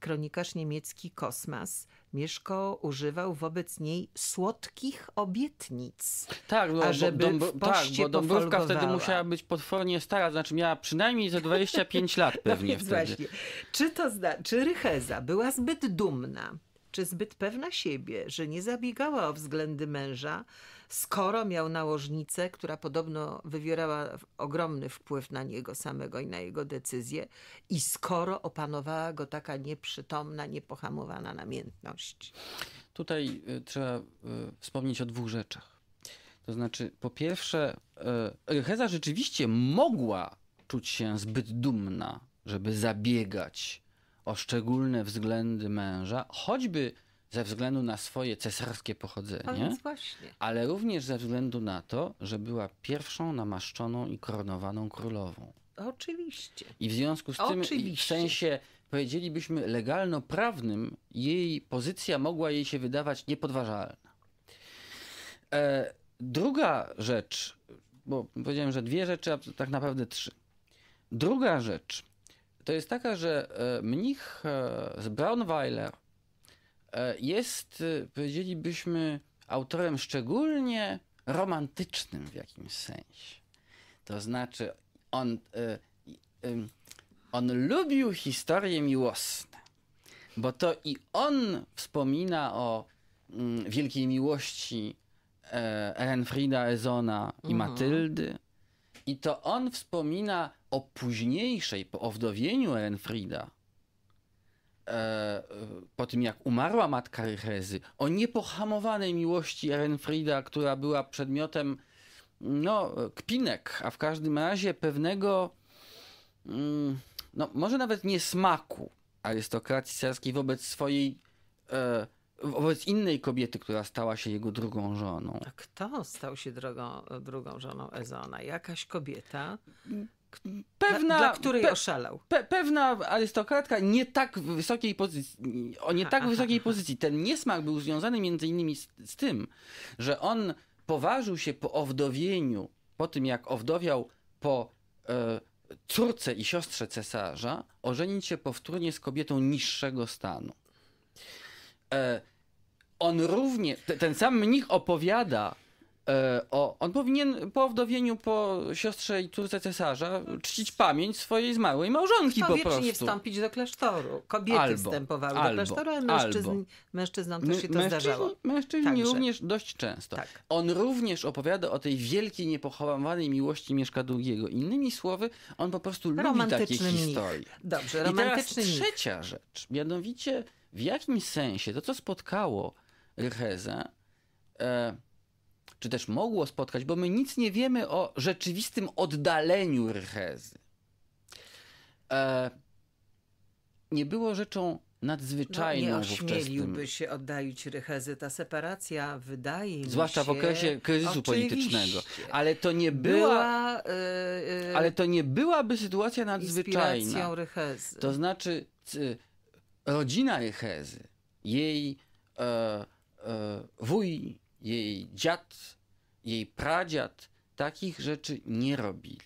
kronikarz niemiecki Kosmas, Mieszko używał wobec niej słodkich obietnic. Tak, bo, ażeby bo, domb- tak, bo Dąbrowska wtedy musiała być potwornie stara, znaczy miała przynajmniej za 25 lat no pewnie no wtedy. Właśnie. Czy, to zna- czy Rycheza była zbyt dumna, czy zbyt pewna siebie, że nie zabiegała o względy męża, skoro miał nałożnicę, która podobno wywierała ogromny wpływ na niego samego i na jego decyzje, i skoro opanowała go taka nieprzytomna, niepohamowana namiętność. Tutaj y, trzeba y, wspomnieć o dwóch rzeczach. To znaczy, po pierwsze, y, Heza rzeczywiście mogła czuć się zbyt dumna, żeby zabiegać o szczególne względy męża, choćby ze względu na swoje cesarskie pochodzenie, ale również ze względu na to, że była pierwszą namaszczoną i koronowaną królową. Oczywiście. I w związku z tym, Oczywiście. w sensie powiedzielibyśmy legalno-prawnym, jej pozycja mogła jej się wydawać niepodważalna. E, druga rzecz, bo powiedziałem, że dwie rzeczy, a tak naprawdę trzy. Druga rzecz to jest taka, że e, mnich e, z Braunweiler E, jest, e, powiedzielibyśmy, autorem szczególnie romantycznym w jakimś sensie. To znaczy, on, e, on lubił historie miłosne, bo to i on wspomina o mm, wielkiej miłości Renfrida, Ezona i mhm. Matyldy. I to on wspomina o późniejszej, po owdowieniu Renfrida, E, e, po tym jak umarła matka Rychezy, o niepohamowanej miłości Renfrida, która była przedmiotem no, kpinek, a w każdym razie pewnego, mm, no, może nawet nie smaku arystokracji carskiej wobec swojej, e, wobec innej kobiety, która stała się jego drugą żoną. A kto stał się drogą, drugą żoną Ezona? Jakaś kobieta, Pewna, dla, której pe, oszalał. Pe, pewna arystokratka nie tak wysokiej pozycji, o nie tak aha, wysokiej aha. pozycji. Ten niesmak był związany między innymi z, z tym, że on poważył się po owdowieniu, po tym jak owdowiał po e, córce i siostrze cesarza, ożenić się powtórnie z kobietą niższego stanu. E, on równie, te, ten sam mnich opowiada E, o, on powinien po wdowieniu po siostrze i córce cesarza czcić pamięć swojej zmarłej małżonki po prostu. nie wstąpić do klasztoru. Kobiety albo, wstępowały albo, do klasztoru, a mężczyzn, albo. mężczyznom też się to mężczyźni, zdarzało. Mężczyźni Także. również dość często. Tak. On również opowiada o tej wielkiej, niepochowanej miłości Mieszka Długiego. Innymi słowy, on po prostu lubi takie historie. Dobrze, romantyczny I teraz trzecia rzecz, mianowicie w jakimś sensie to, co spotkało Rycheza, e, czy też mogło spotkać, bo my nic nie wiemy o rzeczywistym oddaleniu Rychezy. E, nie było rzeczą nadzwyczajną no, nie ośmieliłby się oddalić Rychezy. Ta separacja wydaje mi się... Zwłaszcza w okresie kryzysu politycznego. Ale to nie była... była yy, ale to nie byłaby sytuacja nadzwyczajna. Rychezy. To znaczy rodzina Rychezy, jej e, wuj, jej dziad, jej pradziad takich rzeczy nie robili.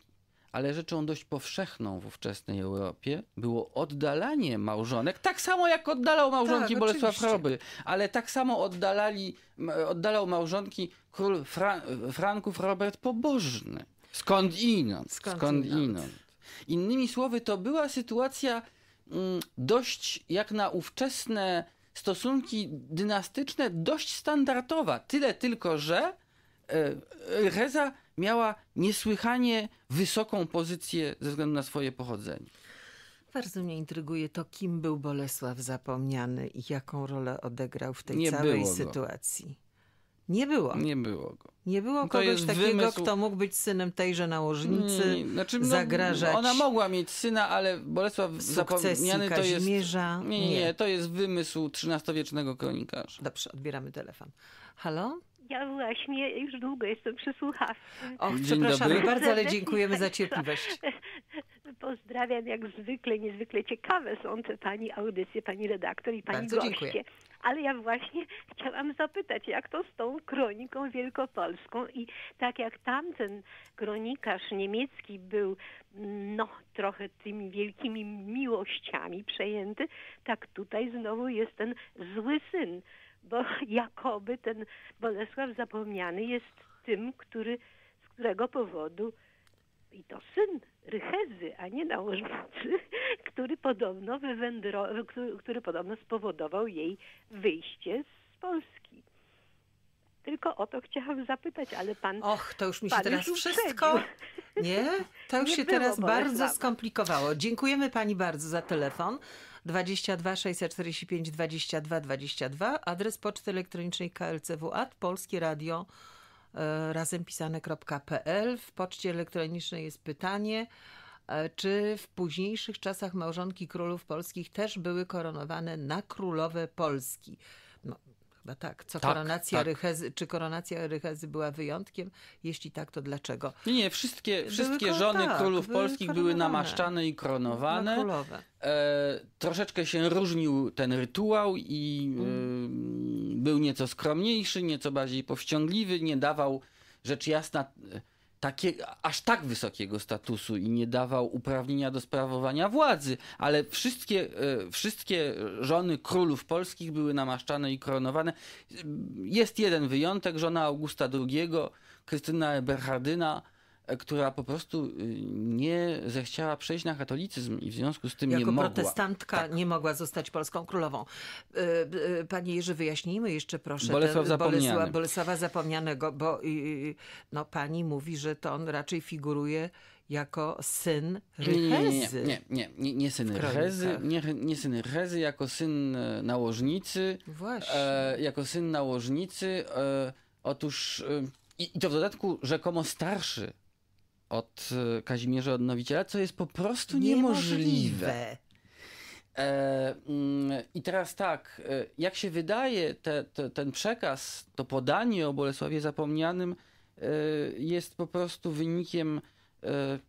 Ale rzeczą dość powszechną w ówczesnej Europie było oddalanie małżonek, tak samo jak oddalał małżonki tak, Bolesław oczywiście. Chrobry, ale tak samo oddalali, oddalał małżonki król Fra Franków Robert Pobożny. Skąd inąd, skąd, skąd inąd. Innymi słowy, to była sytuacja mm, dość jak na ówczesne stosunki dynastyczne dość standardowa. Tyle tylko, że e, Reza miała niesłychanie wysoką pozycję ze względu na swoje pochodzenie. Bardzo mnie intryguje to, kim był Bolesław Zapomniany i jaką rolę odegrał w tej Nie całej sytuacji. Nie było. Nie było go. Nie było kogoś takiego, wymysł... kto mógł być synem tejże nałożnicy, nie, mm, znaczy, no, zagrażać. Ona mogła mieć syna, ale Bolesław zapomniany to jest. Nie, nie, nie, to jest wymysł XIII-wiecznego kronikarza. Dobrze, odbieramy telefon. Halo? Ja właśnie już długo jestem przy słuchawce. Och, przepraszamy bardzo, ale dziękujemy za cierpliwość. Pozdrawiam jak zwykle, niezwykle ciekawe są te pani audycje, pani redaktor i pani bardzo goście. Dziękuję. Ale ja właśnie chciałam zapytać, jak to z tą kroniką wielkopolską i tak jak tamten kronikarz niemiecki był no trochę tymi wielkimi miłościami przejęty, tak tutaj znowu jest ten zły syn bo jakoby ten Bolesław zapomniany jest tym, który, z którego powodu i to syn Rychezy, a nie nałożnicy, który podobno, wywędro, który, który podobno spowodował jej wyjście z Polski. Tylko o to chciałam zapytać, ale pan. Och, to już mi się teraz wszystko. Nie? To już nie się teraz bardzo skomplikowało. Dziękujemy pani bardzo za telefon. 22 645 22 22, adres poczty elektronicznej klcw.at, polskie radio e, razem pisane.pl. W poczcie elektronicznej jest pytanie, e, czy w późniejszych czasach małżonki królów polskich też były koronowane na królowe Polski? No, chyba tak. Co tak, koronacja tak. Rychezy, czy koronacja Rychezy była wyjątkiem? Jeśli tak, to dlaczego? Nie, nie wszystkie, wszystkie żony tak, królów polskich były namaszczane i koronowane. No, królowe. E, troszeczkę się różnił ten rytuał i e, mm. e, był nieco skromniejszy, nieco bardziej powściągliwy, nie dawał rzecz jasna e, takie, aż tak wysokiego statusu i nie dawał uprawnienia do sprawowania władzy, ale wszystkie, e, wszystkie żony królów polskich były namaszczane i koronowane. Jest jeden wyjątek, żona Augusta II, Krystyna Berhardyna, E, która po prostu y, nie zechciała przejść na katolicyzm i w związku z tym jako nie mogła. Jako protestantka tak. nie mogła zostać polską królową. E, e, panie Jerzy, wyjaśnijmy jeszcze proszę Bolesław Bolesła, Bolesława Zapomnianego, bo no, pani mówi, że to on raczej figuruje jako syn Rychezy. Nie, nie, nie, nie, syn Rychezy, nie, nie syn Rychezy, jako syn nałożnicy. Właśnie. jako syn nałożnicy, otóż... I, to w dodatku rzekomo starszy od e, Kazimierza Odnowiciela, co jest po prostu niemożliwe. niemożliwe. E, mm, I teraz tak, e, jak się wydaje, te, te, ten przekaz, to podanie o Bolesławie Zapomnianym e, jest po prostu wynikiem e, e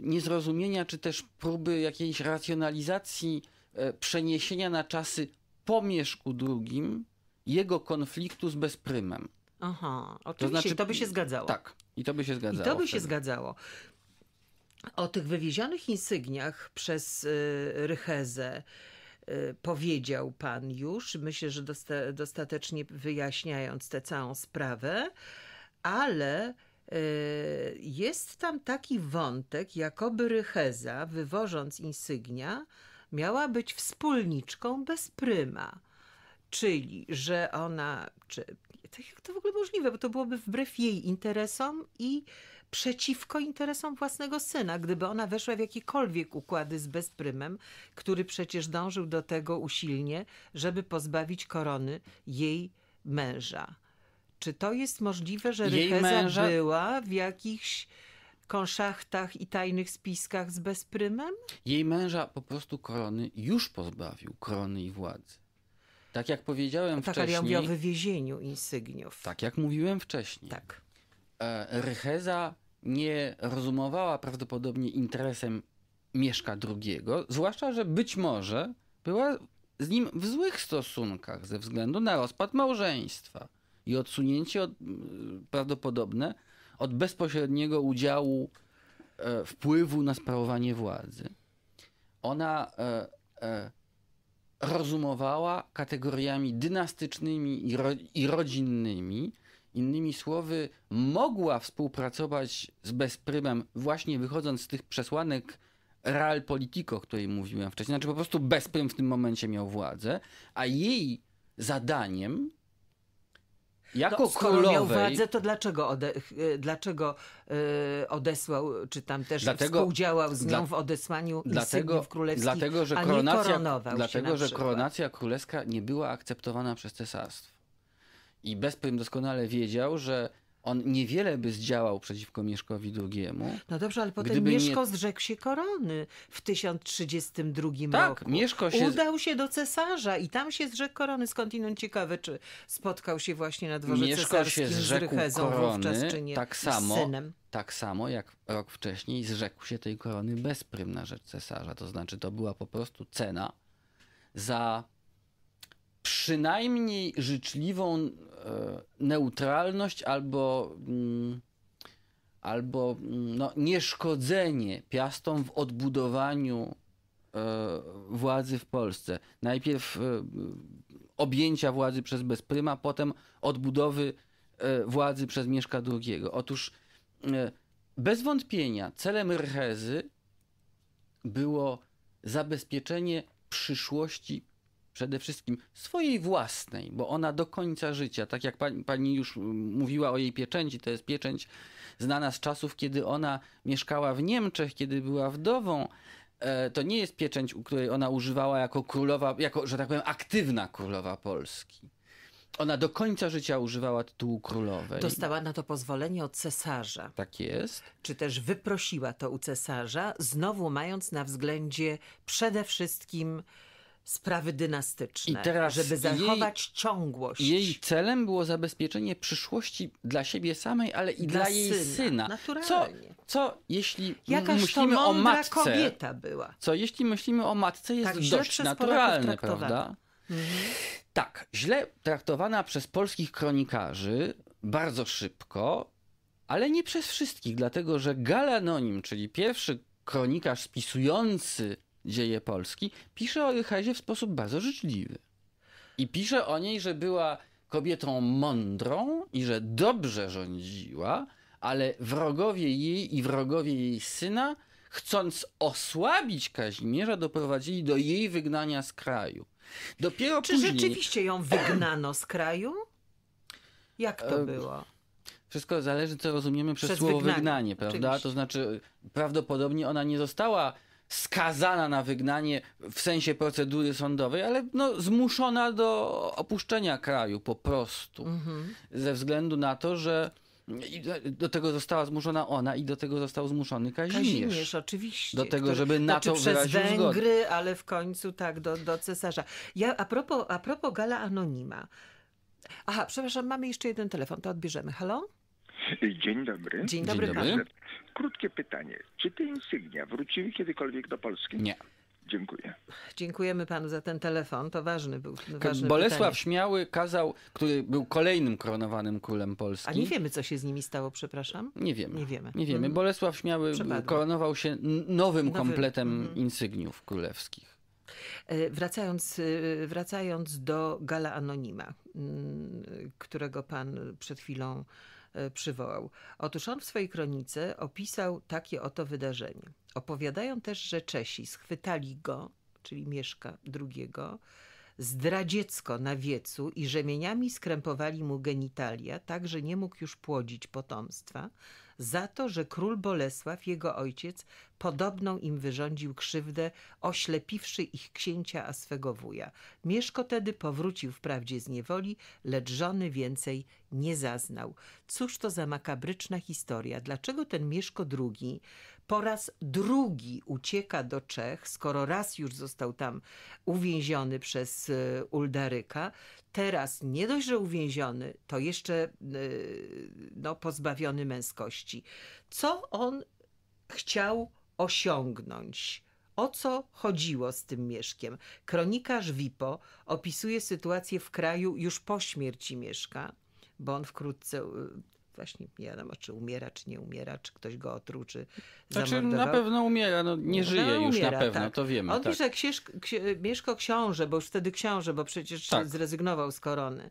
niezrozumienia, czy też próby jakiejś racjonalizacji przeniesienia na czasy po Mieszku II jego konfliktu z Bezprymem. Aha, oczywiście, to, znaczy, to by się zgadzało. Tak. I to by się zgadzało. I to by wtedy. zgadzało. O tych wywiezionych insygniach przez y, Rychezę y, powiedział pan już, myślę, że dosta dostatecznie wyjaśniając tę całą sprawę, ale y, jest tam taki wątek, jakoby Rycheza, wywożąc insygnia, miała być wspólniczką bez pryma czyli że ona, czy, tak jak to w ogóle możliwe, bo to byłoby wbrew jej interesom i przeciwko interesom własnego syna, gdyby ona weszła w jakiekolwiek układy z Bezprymem, który przecież dążył do tego usilnie, żeby pozbawić korony jej męża. Czy to jest możliwe, że jej Rycheza męża... była w jakichś konszachtach i tajnych spiskach z Bezprymem? Jej męża po prostu korony już pozbawił, korony i władzy. Tak jak powiedziałem tak, wcześniej. Tak, ale ja o wywiezieniu insygniów. Tak, jak mówiłem wcześniej. Tak. E, Rycheza nie rozumowała prawdopodobnie interesem Mieszka drugiego, zwłaszcza, że być może była z nim w złych stosunkach ze względu na rozpad małżeństwa i odsunięcie od, mm, prawdopodobne od bezpośredniego udziału e, wpływu na sprawowanie władzy. Ona e, e, rozumowała kategoriami dynastycznymi i, ro i rodzinnymi. Innymi słowy, mogła współpracować z bezprymem, właśnie wychodząc z tych przesłanek realpolitik, o której mówiłem wcześniej. Znaczy, po prostu bezprym w tym momencie miał władzę, a jej zadaniem jako no, skoro królowej... miał władzę, to dlaczego, ode, e, dlaczego e, odesłał, czy tam też dlatego, współdziałał z nią dla, w odesłaniu dlatego, królewskich, dlatego, że koronacja, Dlatego, że przykład. koronacja królewska nie była akceptowana przez cesarstwo. I Bespym doskonale wiedział, że on niewiele by zdziałał przeciwko Mieszkowi II. No dobrze, ale potem Mieszko nie... zrzekł się korony w 1032 tak, roku. Mieszko się... Udał się do cesarza i tam się zrzekł korony. Skądinąd ciekawe, czy spotkał się właśnie na dworze Mieszko cesarskim się zrzekł z Rychezą korony, czy nie, tak samo, z synem. Tak samo jak rok wcześniej zrzekł się tej korony prym na rzecz cesarza. To znaczy to była po prostu cena za przynajmniej życzliwą E, neutralność albo, mm, albo mm, no, nieszkodzenie piastom w odbudowaniu e, władzy w Polsce. Najpierw e, objęcia władzy przez Bezpryma, potem odbudowy władzy przez Mieszka II. Otóż bez wątpienia celem Rhezy było zabezpieczenie przyszłości przede wszystkim swojej własnej, bo ona do końca życia, tak jak pani, pani już mówiła o jej pieczęci, to jest pieczęć znana z czasów, kiedy ona mieszkała w Niemczech, kiedy była wdową, e, to nie jest pieczęć, której ona używała jako królowa, jako, że tak powiem, aktywna królowa Polski. Ona do końca życia używała tytułu królowej. Dostała na to pozwolenie od cesarza. Tak jest. Czy też wyprosiła to u cesarza, znowu mając na względzie przede wszystkim sprawy dynastyczne, I teraz żeby zachować jej, ciągłość. Jej celem było zabezpieczenie przyszłości dla siebie samej, ale i dla, dla jej syna. syna. Naturalnie. Co, co jeśli Jakaż myślimy o matce? kobieta była. Co jeśli myślimy o matce jest tak, dość naturalne, prawda? Mhm. Tak, źle traktowana przez polskich kronikarzy bardzo szybko, ale nie przez wszystkich, dlatego że Galanonim, czyli pierwszy kronikarz spisujący dzieje Polski, pisze o Rychezie w sposób bardzo życzliwy. I pisze o niej, że była kobietą mądrą i że dobrze rządziła, ale wrogowie jej i wrogowie jej syna, chcąc osłabić Kazimierza, doprowadzili do jej wygnania z kraju. Dopiero Czy później... rzeczywiście ją wygnano z kraju? Jak to e, było? Wszystko zależy, co rozumiemy przez, przez słowo wygnanie, wygnanie prawda? Oczywiście. To znaczy, prawdopodobnie ona nie została skazana na wygnanie w sensie procedury sądowej, ale no, zmuszona do opuszczenia kraju po prostu. Mhm. Ze względu na to, że do tego została zmuszona ona i do tego został zmuszony Kazimierz. Kazimierz, oczywiście. Do tego, żeby na znaczy to znaczy przez Węgry, zgodę. ale w końcu tak, do, do cesarza. Ja, a, propos, a propos Gala Anonima. Aha, przepraszam, mamy jeszcze jeden telefon, to odbierzemy. Halo? Dzień dobry. Dzień dobry. Dzień dobry. Krótkie pytanie. Czy te insygnia wróciły kiedykolwiek do Polski? Nie. Dziękuję. Dziękujemy panu za ten telefon. To ważny był. Ważny Bolesław pytanie. Śmiały kazał, który był kolejnym koronowanym królem Polski. A nie wiemy, co się z nimi stało, przepraszam? Nie wiemy. Nie wiemy. Nie wiemy. Mhm. Bolesław Śmiały koronował się nowym, kompletem mhm. insygniów królewskich. E, wracając, e, wracając do Gala Anonima, mm, którego pan przed chwilą E, przywołał. Otóż on w swojej kronice opisał takie oto wydarzenie. Opowiadają też, że Czesi schwytali go, czyli Mieszka drugiego, zdradziecko na wiecu i rzemieniami skrępowali mu genitalia, tak że nie mógł już płodzić potomstwa, za to, że król Bolesław, jego ojciec, podobną im wyrządził krzywdę, oślepiwszy ich księcia a swego wuja. Mieszko tedy powrócił wprawdzie z niewoli, lecz żony więcej nie zaznał. Cóż to za makabryczna historia? Dlaczego ten Mieszko II po raz drugi ucieka do Czech, skoro raz już został tam uwięziony przez e, Uldaryka? teraz nie dość, że uwięziony, to jeszcze e, no, pozbawiony męskości. Co on chciał osiągnąć? O co chodziło z tym Mieszkiem? Kronikarz Wipo opisuje sytuację w kraju już po śmierci Mieszka, bo on wkrótce e, właśnie nie wiadomo, czy umiera, czy nie umiera, czy ktoś go otruczy. czy Znaczy na pewno umiera, no, nie żyje no, już umiera, na pewno, tak. to wiemy. On tak. pisze Księż, Księ, Mieszko Książę, bo już wtedy książę, bo przecież tak. zrezygnował z korony.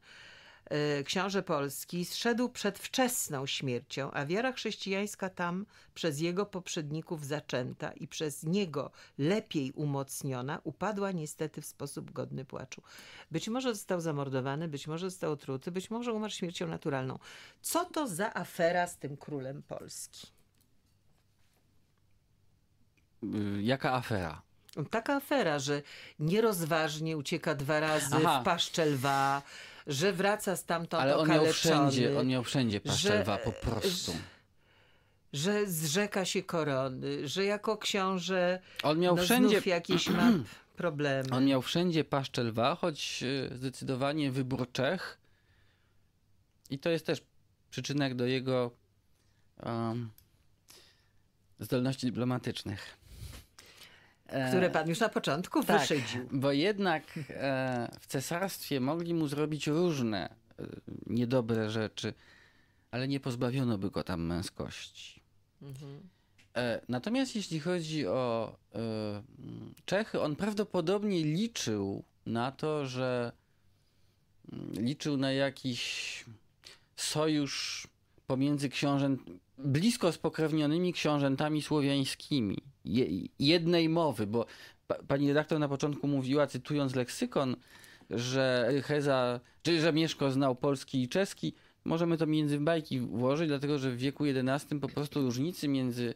Y, książę Polski, zszedł przed wczesną śmiercią, a wiara chrześcijańska tam przez jego poprzedników zaczęta i przez niego lepiej umocniona, upadła niestety w sposób godny płaczu. Być może został zamordowany, być może został truty, być może umarł śmiercią naturalną. Co to za afera z tym królem Polski? Y, jaka afera? Taka afera, że nierozważnie ucieka dwa razy Aha. w paszczel lwa, że wraca stamtąd Ale on miał wszędzie, on miał wszędzie paszczelwa, po prostu. Że, że zrzeka się korony, że jako książę on miał no, wszędzie jakieś ma problemy. On miał wszędzie paszczelwa, choć e, zdecydowanie wybór Czech i to jest też przyczynek do jego um, zdolności dyplomatycznych. Które pan już na początku tak, wyszydził. Bo jednak e, w cesarstwie mogli mu zrobić różne e, niedobre rzeczy, ale nie pozbawiono by go tam męskości. Mhm. E, natomiast jeśli chodzi o Czechy, on prawdopodobnie liczył na to, że mm, liczył na jakiś sojusz pomiędzy książę, blisko spokrewnionymi książętami słowiańskimi, jednej mowy, bo pani redaktor na początku mówiła, cytując leksykon, że Heza, czy że Mieszko znał polski i czeski, możemy to między bajki włożyć, dlatego że w wieku XI po prostu różnicy między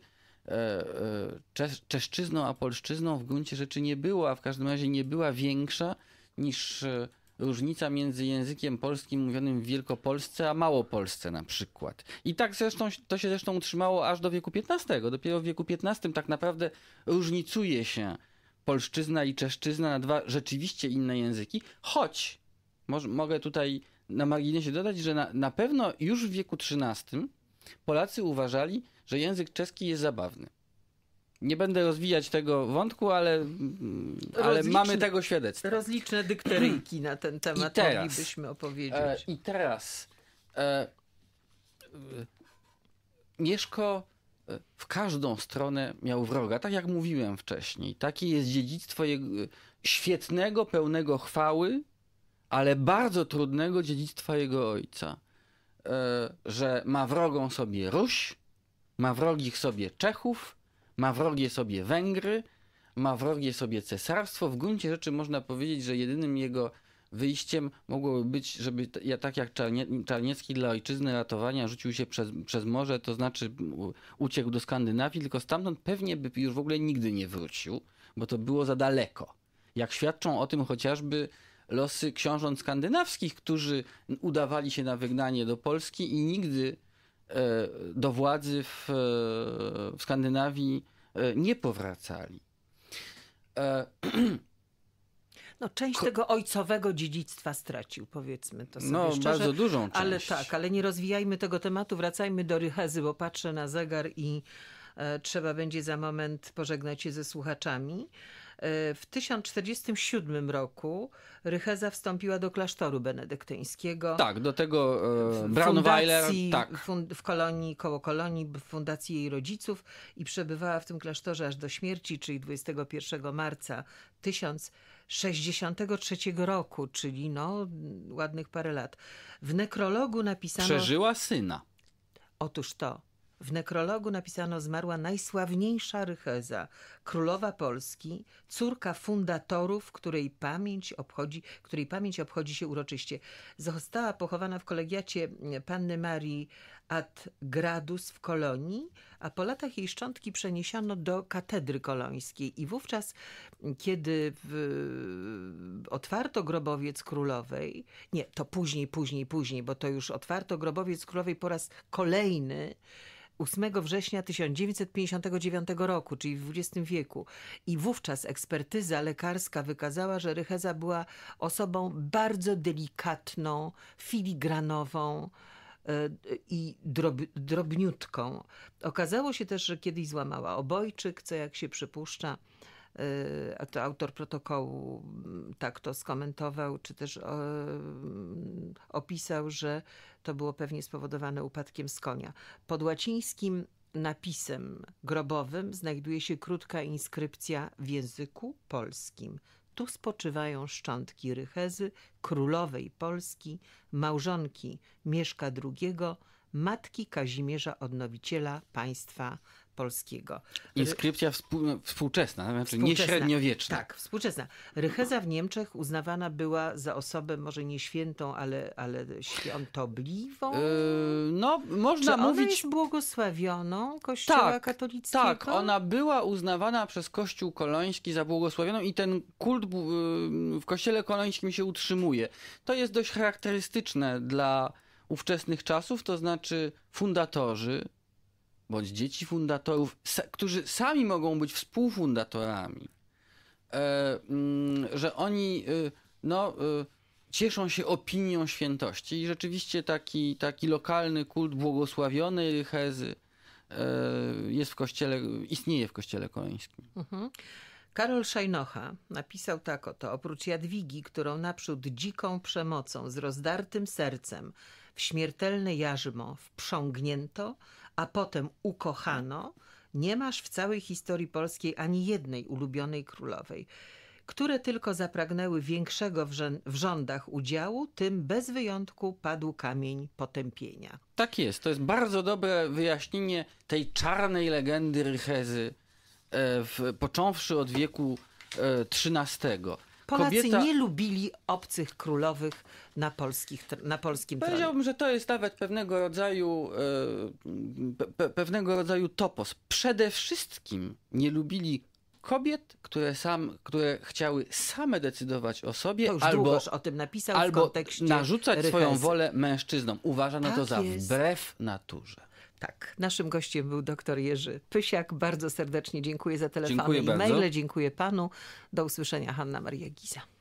e, e, czes czeszczyzną a polszczyzną w gruncie rzeczy nie było, a w każdym razie nie była większa niż e, różnica między językiem polskim mówionym w Wielkopolsce a Małopolsce na przykład. I tak zresztą to się zresztą utrzymało aż do wieku XV. Dopiero w wieku XV tak naprawdę różnicuje się polszczyzna i czeszczyzna na dwa rzeczywiście inne języki, choć mogę tutaj na marginesie dodać, że na, na pewno już w wieku XIII Polacy uważali, że język czeski jest zabawny. Nie będę rozwijać tego wątku, ale, mm, ale mamy tego świadectwo. Rozliczne dykteryjki na ten temat I teraz, moglibyśmy opowiedzieć. E, I teraz e, e Mieszko e, w każdą stronę miał wroga, tak jak mówiłem wcześniej. Takie jest dziedzictwo jego, e, świetnego, pełnego chwały, ale bardzo trudnego dziedzictwa jego ojca. E, że ma wrogą sobie Ruś, ma wrogich sobie Czechów, ma wrogie sobie Węgry, ma wrogie sobie cesarstwo. W gruncie rzeczy można powiedzieć, że jedynym jego wyjściem mogłoby być, żeby ja tak jak Czarniecki dla ojczyzny ratowania rzucił się przez, przez morze, to znaczy uciekł do Skandynawii, tylko stamtąd pewnie by już w ogóle nigdy nie wrócił, bo to było za daleko. Jak świadczą o tym chociażby losy książąt skandynawskich, którzy udawali się na wygnanie do Polski i nigdy E, do władzy w, e, w Skandynawii e, nie powracali. No, część Ko tego ojcowego dziedzictwa stracił, powiedzmy to sobie No, szczerze. bardzo dużą część. Ale tak, ale nie rozwijajmy tego tematu, wracajmy do Rychezy, bo patrzę na zegar i e, trzeba będzie za moment pożegnać się ze słuchaczami. E, w 1047 roku Rycheza wstąpiła do klasztoru benedyktyńskiego. Tak, do tego e, Braunweiler. Tak. w kolonii, koło kolonii, w fundacji jej rodziców i przebywała w tym klasztorze aż do śmierci, czyli 21 marca 1063 roku, czyli no ładnych parę lat. W nekrologu napisano... Przeżyła syna. Otóż to. W nekrologu napisano zmarła najsławniejsza Rycheza, królowa Polski, córka fundatorów, której pamięć obchodzi, której pamięć obchodzi się uroczyście. Została pochowana w kolegiacie mm, Panny Marii ad Gradus w Kolonii, a po latach jej szczątki przeniesiono do katedry kolońskiej i wówczas, mm, kiedy w, otwarto grobowiec królowej, nie, to później, później, później, bo to już otwarto grobowiec królowej po raz kolejny, 8 września 1959 roku, czyli w XX wieku. I wówczas ekspertyza lekarska wykazała, że Rycheza była osobą bardzo delikatną, filigranową, e, i drob, drobniutką. Okazało się też, że kiedyś złamała obojczyk, co jak się przypuszcza, Y, to autor protokołu mm, tak to skomentował, czy też mm, opisał, że to było pewnie spowodowane upadkiem z konia. Pod łacińskim napisem grobowym znajduje się krótka inskrypcja w języku polskim. Tu spoczywają szczątki Rychezy, królowej Polski, małżonki Mieszka II, matki Kazimierza Odnowiciela państwa polskiego. Inskrypcja współ, współczesna, znaczy współczesna, nie średniowieczna. Tak, współczesna. Rycheza w Niemczech uznawana była za osobę może nie świętą, ale, ale świątobliwą. Yy, no, można Czy mówić. Ona jest błogosławioną Kościoła tak, katolickiego. Tak, ona była uznawana przez Kościół koloński za błogosławioną i ten kult yy, w Kościele kolońskim się utrzymuje. To jest dość charakterystyczne dla ówczesnych czasów, to znaczy fundatorzy bądź dzieci fundatorów, sa którzy sami mogą być współfundatorami, e, m, mm, że oni y, no, y, cieszą się opinią świętości i rzeczywiście taki, taki lokalny kult błogosławionej Rychezy y, e, jest w kościele, istnieje w kościele koreańskim. Mhm. Karol Szajnocha napisał tak oto, oprócz Jadwigi, którą naprzód dziką przemocą, z rozdartym sercem, w śmiertelne jarzmo wprzągnięto, a potem ukochano, nie masz w całej historii polskiej ani jednej ulubionej królowej. Które tylko zapragnęły większego w rządach udziału, tym bez wyjątku padł kamień potępienia. Tak jest. To jest bardzo dobre wyjaśnienie tej czarnej legendy Rychezy, e, w, począwszy od wieku XIII. E, Polacy kobieta... nie lubili obcych królowych na, polskich, na polskim tronie. Powiedziałbym, że to jest nawet pewnego rodzaju, e, pe, pewnego rodzaju topos. Przede wszystkim nie lubili kobiet, które, sam, które chciały same decydować o sobie, to już albo, o tym napisał albo narzucać swoją wolę mężczyznom. Uważano tak to za tak jest. wbrew naturze. Tak, naszym gościem był dr Jerzy Pysiak. Bardzo serdecznie dziękuję za telefon i bardzo. maile. Dziękuję panu. Do usłyszenia, Hanna Maria Giza.